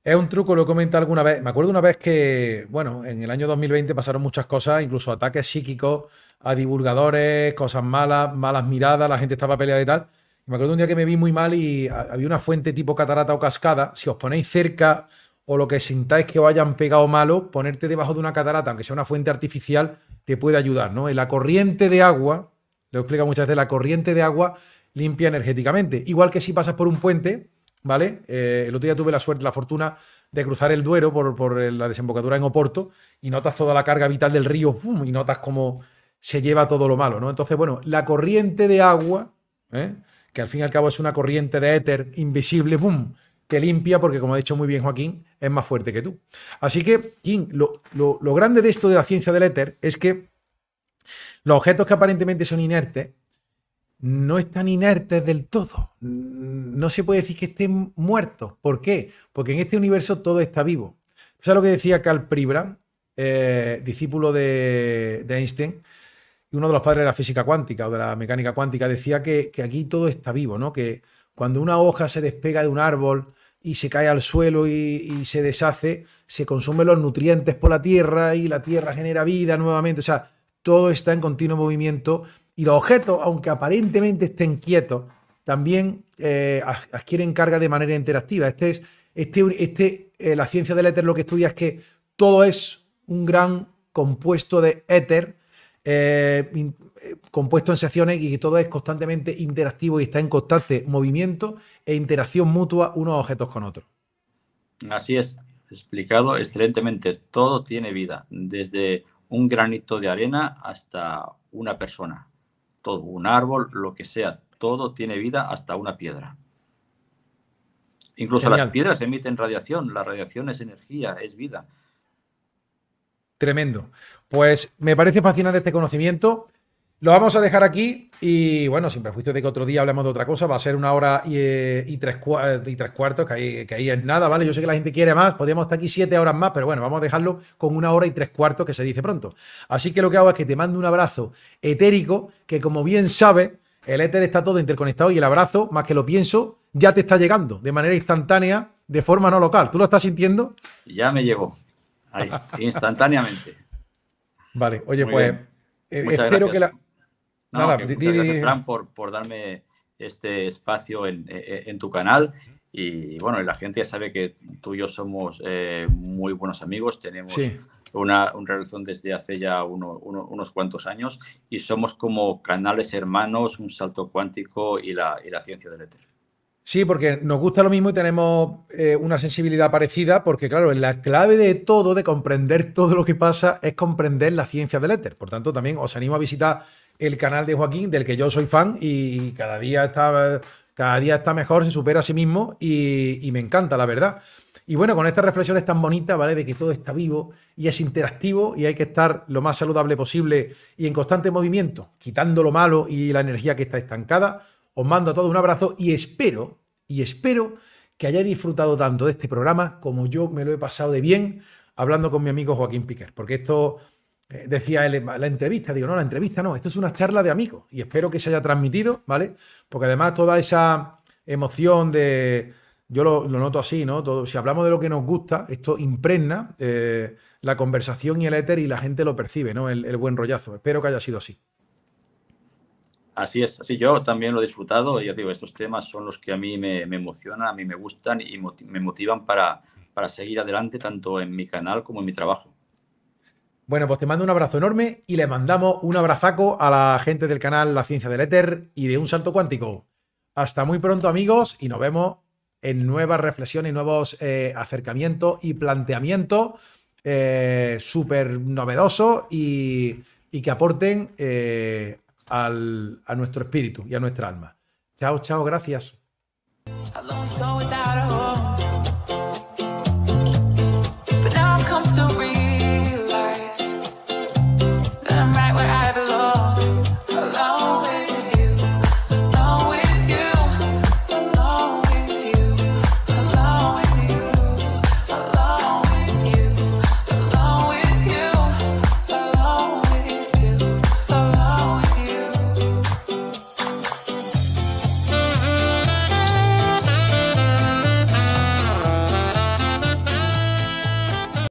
Es un truco, lo comentado alguna vez. Me acuerdo una vez que, bueno, en el año 2020 pasaron muchas cosas, incluso ataques psíquicos a divulgadores, cosas malas, malas miradas, la gente estaba peleada y tal. me acuerdo un día que me vi muy mal y había una fuente tipo catarata o cascada. Si os ponéis cerca, o lo que sintáis que vayan hayan pegado malo, ponerte debajo de una catarata, aunque sea una fuente artificial, te puede ayudar, ¿no? la corriente de agua, lo explica muchas veces, la corriente de agua limpia energéticamente. Igual que si pasas por un puente, ¿vale? Eh, el otro día tuve la suerte, la fortuna de cruzar el Duero por, eh, la desembocadura en Oporto y notas toda la carga vital del río y notas cómo se lleva todo lo malo, ¿no? Entonces, bueno, la corriente de agua, ¿eh? que al fin y al cabo es una corriente de éter invisible, ¡pum! que limpia porque, como ha dicho muy bien Joaquín, es más fuerte que tú. Así que, King, lo, grande de esto de la ciencia del éter es que los objetos que aparentemente son inertes no están inertes del todo. No se puede decir que estén muertos. ¿Por qué? Porque en este universo todo está vivo. O sea, lo que decía Carl Pribram, eh, discípulo de, de, Einstein, uno de los padres de la física cuántica o de la mecánica cuántica, decía que, que aquí todo está vivo, ¿no? Que, cuando una hoja se despega de un árbol y se cae al suelo y, se deshace, se consumen los nutrientes por la tierra y la tierra genera vida nuevamente. O sea, todo está en continuo movimiento y los objetos, aunque aparentemente estén quietos, también eh, adquieren carga de manera interactiva. Este es, este, este eh, la ciencia del éter lo que estudia es que todo es un gran compuesto de éter eh, eh, compuesto en secciones y que todo es constantemente interactivo y está en constante movimiento e interacción mutua unos objetos con otros. Así es, explicado excelentemente. Todo tiene vida, desde un granito de arena hasta una persona, todo, un árbol, lo que sea, todo tiene vida hasta una piedra. Incluso las piedras emiten radiación, la radiación es energía, es vida. Tremendo. Pues me parece fascinante este conocimiento. Lo vamos a dejar aquí y bueno, sin perjuicio de que otro día hablemos de otra cosa, va a ser una hora y, eh, tres, y tres, cuartos, que que ahí, es nada, ¿vale? Yo sé que la gente quiere más, podríamos estar aquí siete horas más, pero bueno, vamos a dejarlo con una hora y tres cuartos que se dice pronto. Así que lo que hago es que te mando un abrazo etérico, que como bien sabes, el éter está todo interconectado y el abrazo, más que lo pienso, ya te está llegando de manera instantánea, de forma no local. ¿Tú lo estás sintiendo? Ya me llegó instantáneamente. Vale, oye, pues eh, espero que la. No, gracias, Fran, por, darme este espacio en, eh, eh, tu canal. Y bueno, la gente ya sabe que tú y yo somos muy buenos amigos, tenemos una, relación desde hace ya unos cuantos años y somos como canales hermanos, un salto cuántico y la, y la ciencia del éter. Sí, porque nos gusta lo mismo y tenemos eh, una sensibilidad parecida, porque claro, la clave de todo, de comprender todo lo que pasa, es comprender la ciencia del éter. Por tanto, también os animo a visitar el canal de Joaquín, del que yo soy fan y cada día está, cada día está mejor, se supera a sí mismo y, y me encanta, la verdad. Y bueno, con estas reflexiones tan bonitas, ¿vale? De que todo está vivo y es interactivo y hay que estar lo más saludable posible y en constante movimiento, quitando lo malo y la energía que está estancada. Os mando a todos un abrazo y espero, y espero que hayáis disfrutado tanto de este programa como yo me lo he pasado de bien hablando con mi amigo Joaquín Piquer, porque esto eh, decía él, la entrevista, digo, no, la entrevista no, esto es una charla de amigos y espero que se haya transmitido, ¿vale? Porque además toda esa emoción de, yo lo, noto así, ¿no? Todo, si hablamos de lo que nos gusta, esto impregna eh, la conversación y el éter y la gente lo percibe, ¿no? el buen rollazo. Espero que haya sido así. Así es, así yo también lo he disfrutado. Ya digo, estos temas son los que a mí me, emocionan, a mí me gustan y me motivan para, para seguir adelante tanto en mi canal como en mi trabajo. Bueno, pues te mando un abrazo enorme y le mandamos un abrazaco a la gente del canal La Ciencia del Éter y de Un Salto Cuántico. Hasta muy pronto, amigos, y nos vemos en nuevas reflexiones y nuevos eh, acercamientos y planteamientos eh, súper novedosos y, que aporten. Eh, al, a nuestro espíritu y a nuestra alma. Chao, chao, gracias.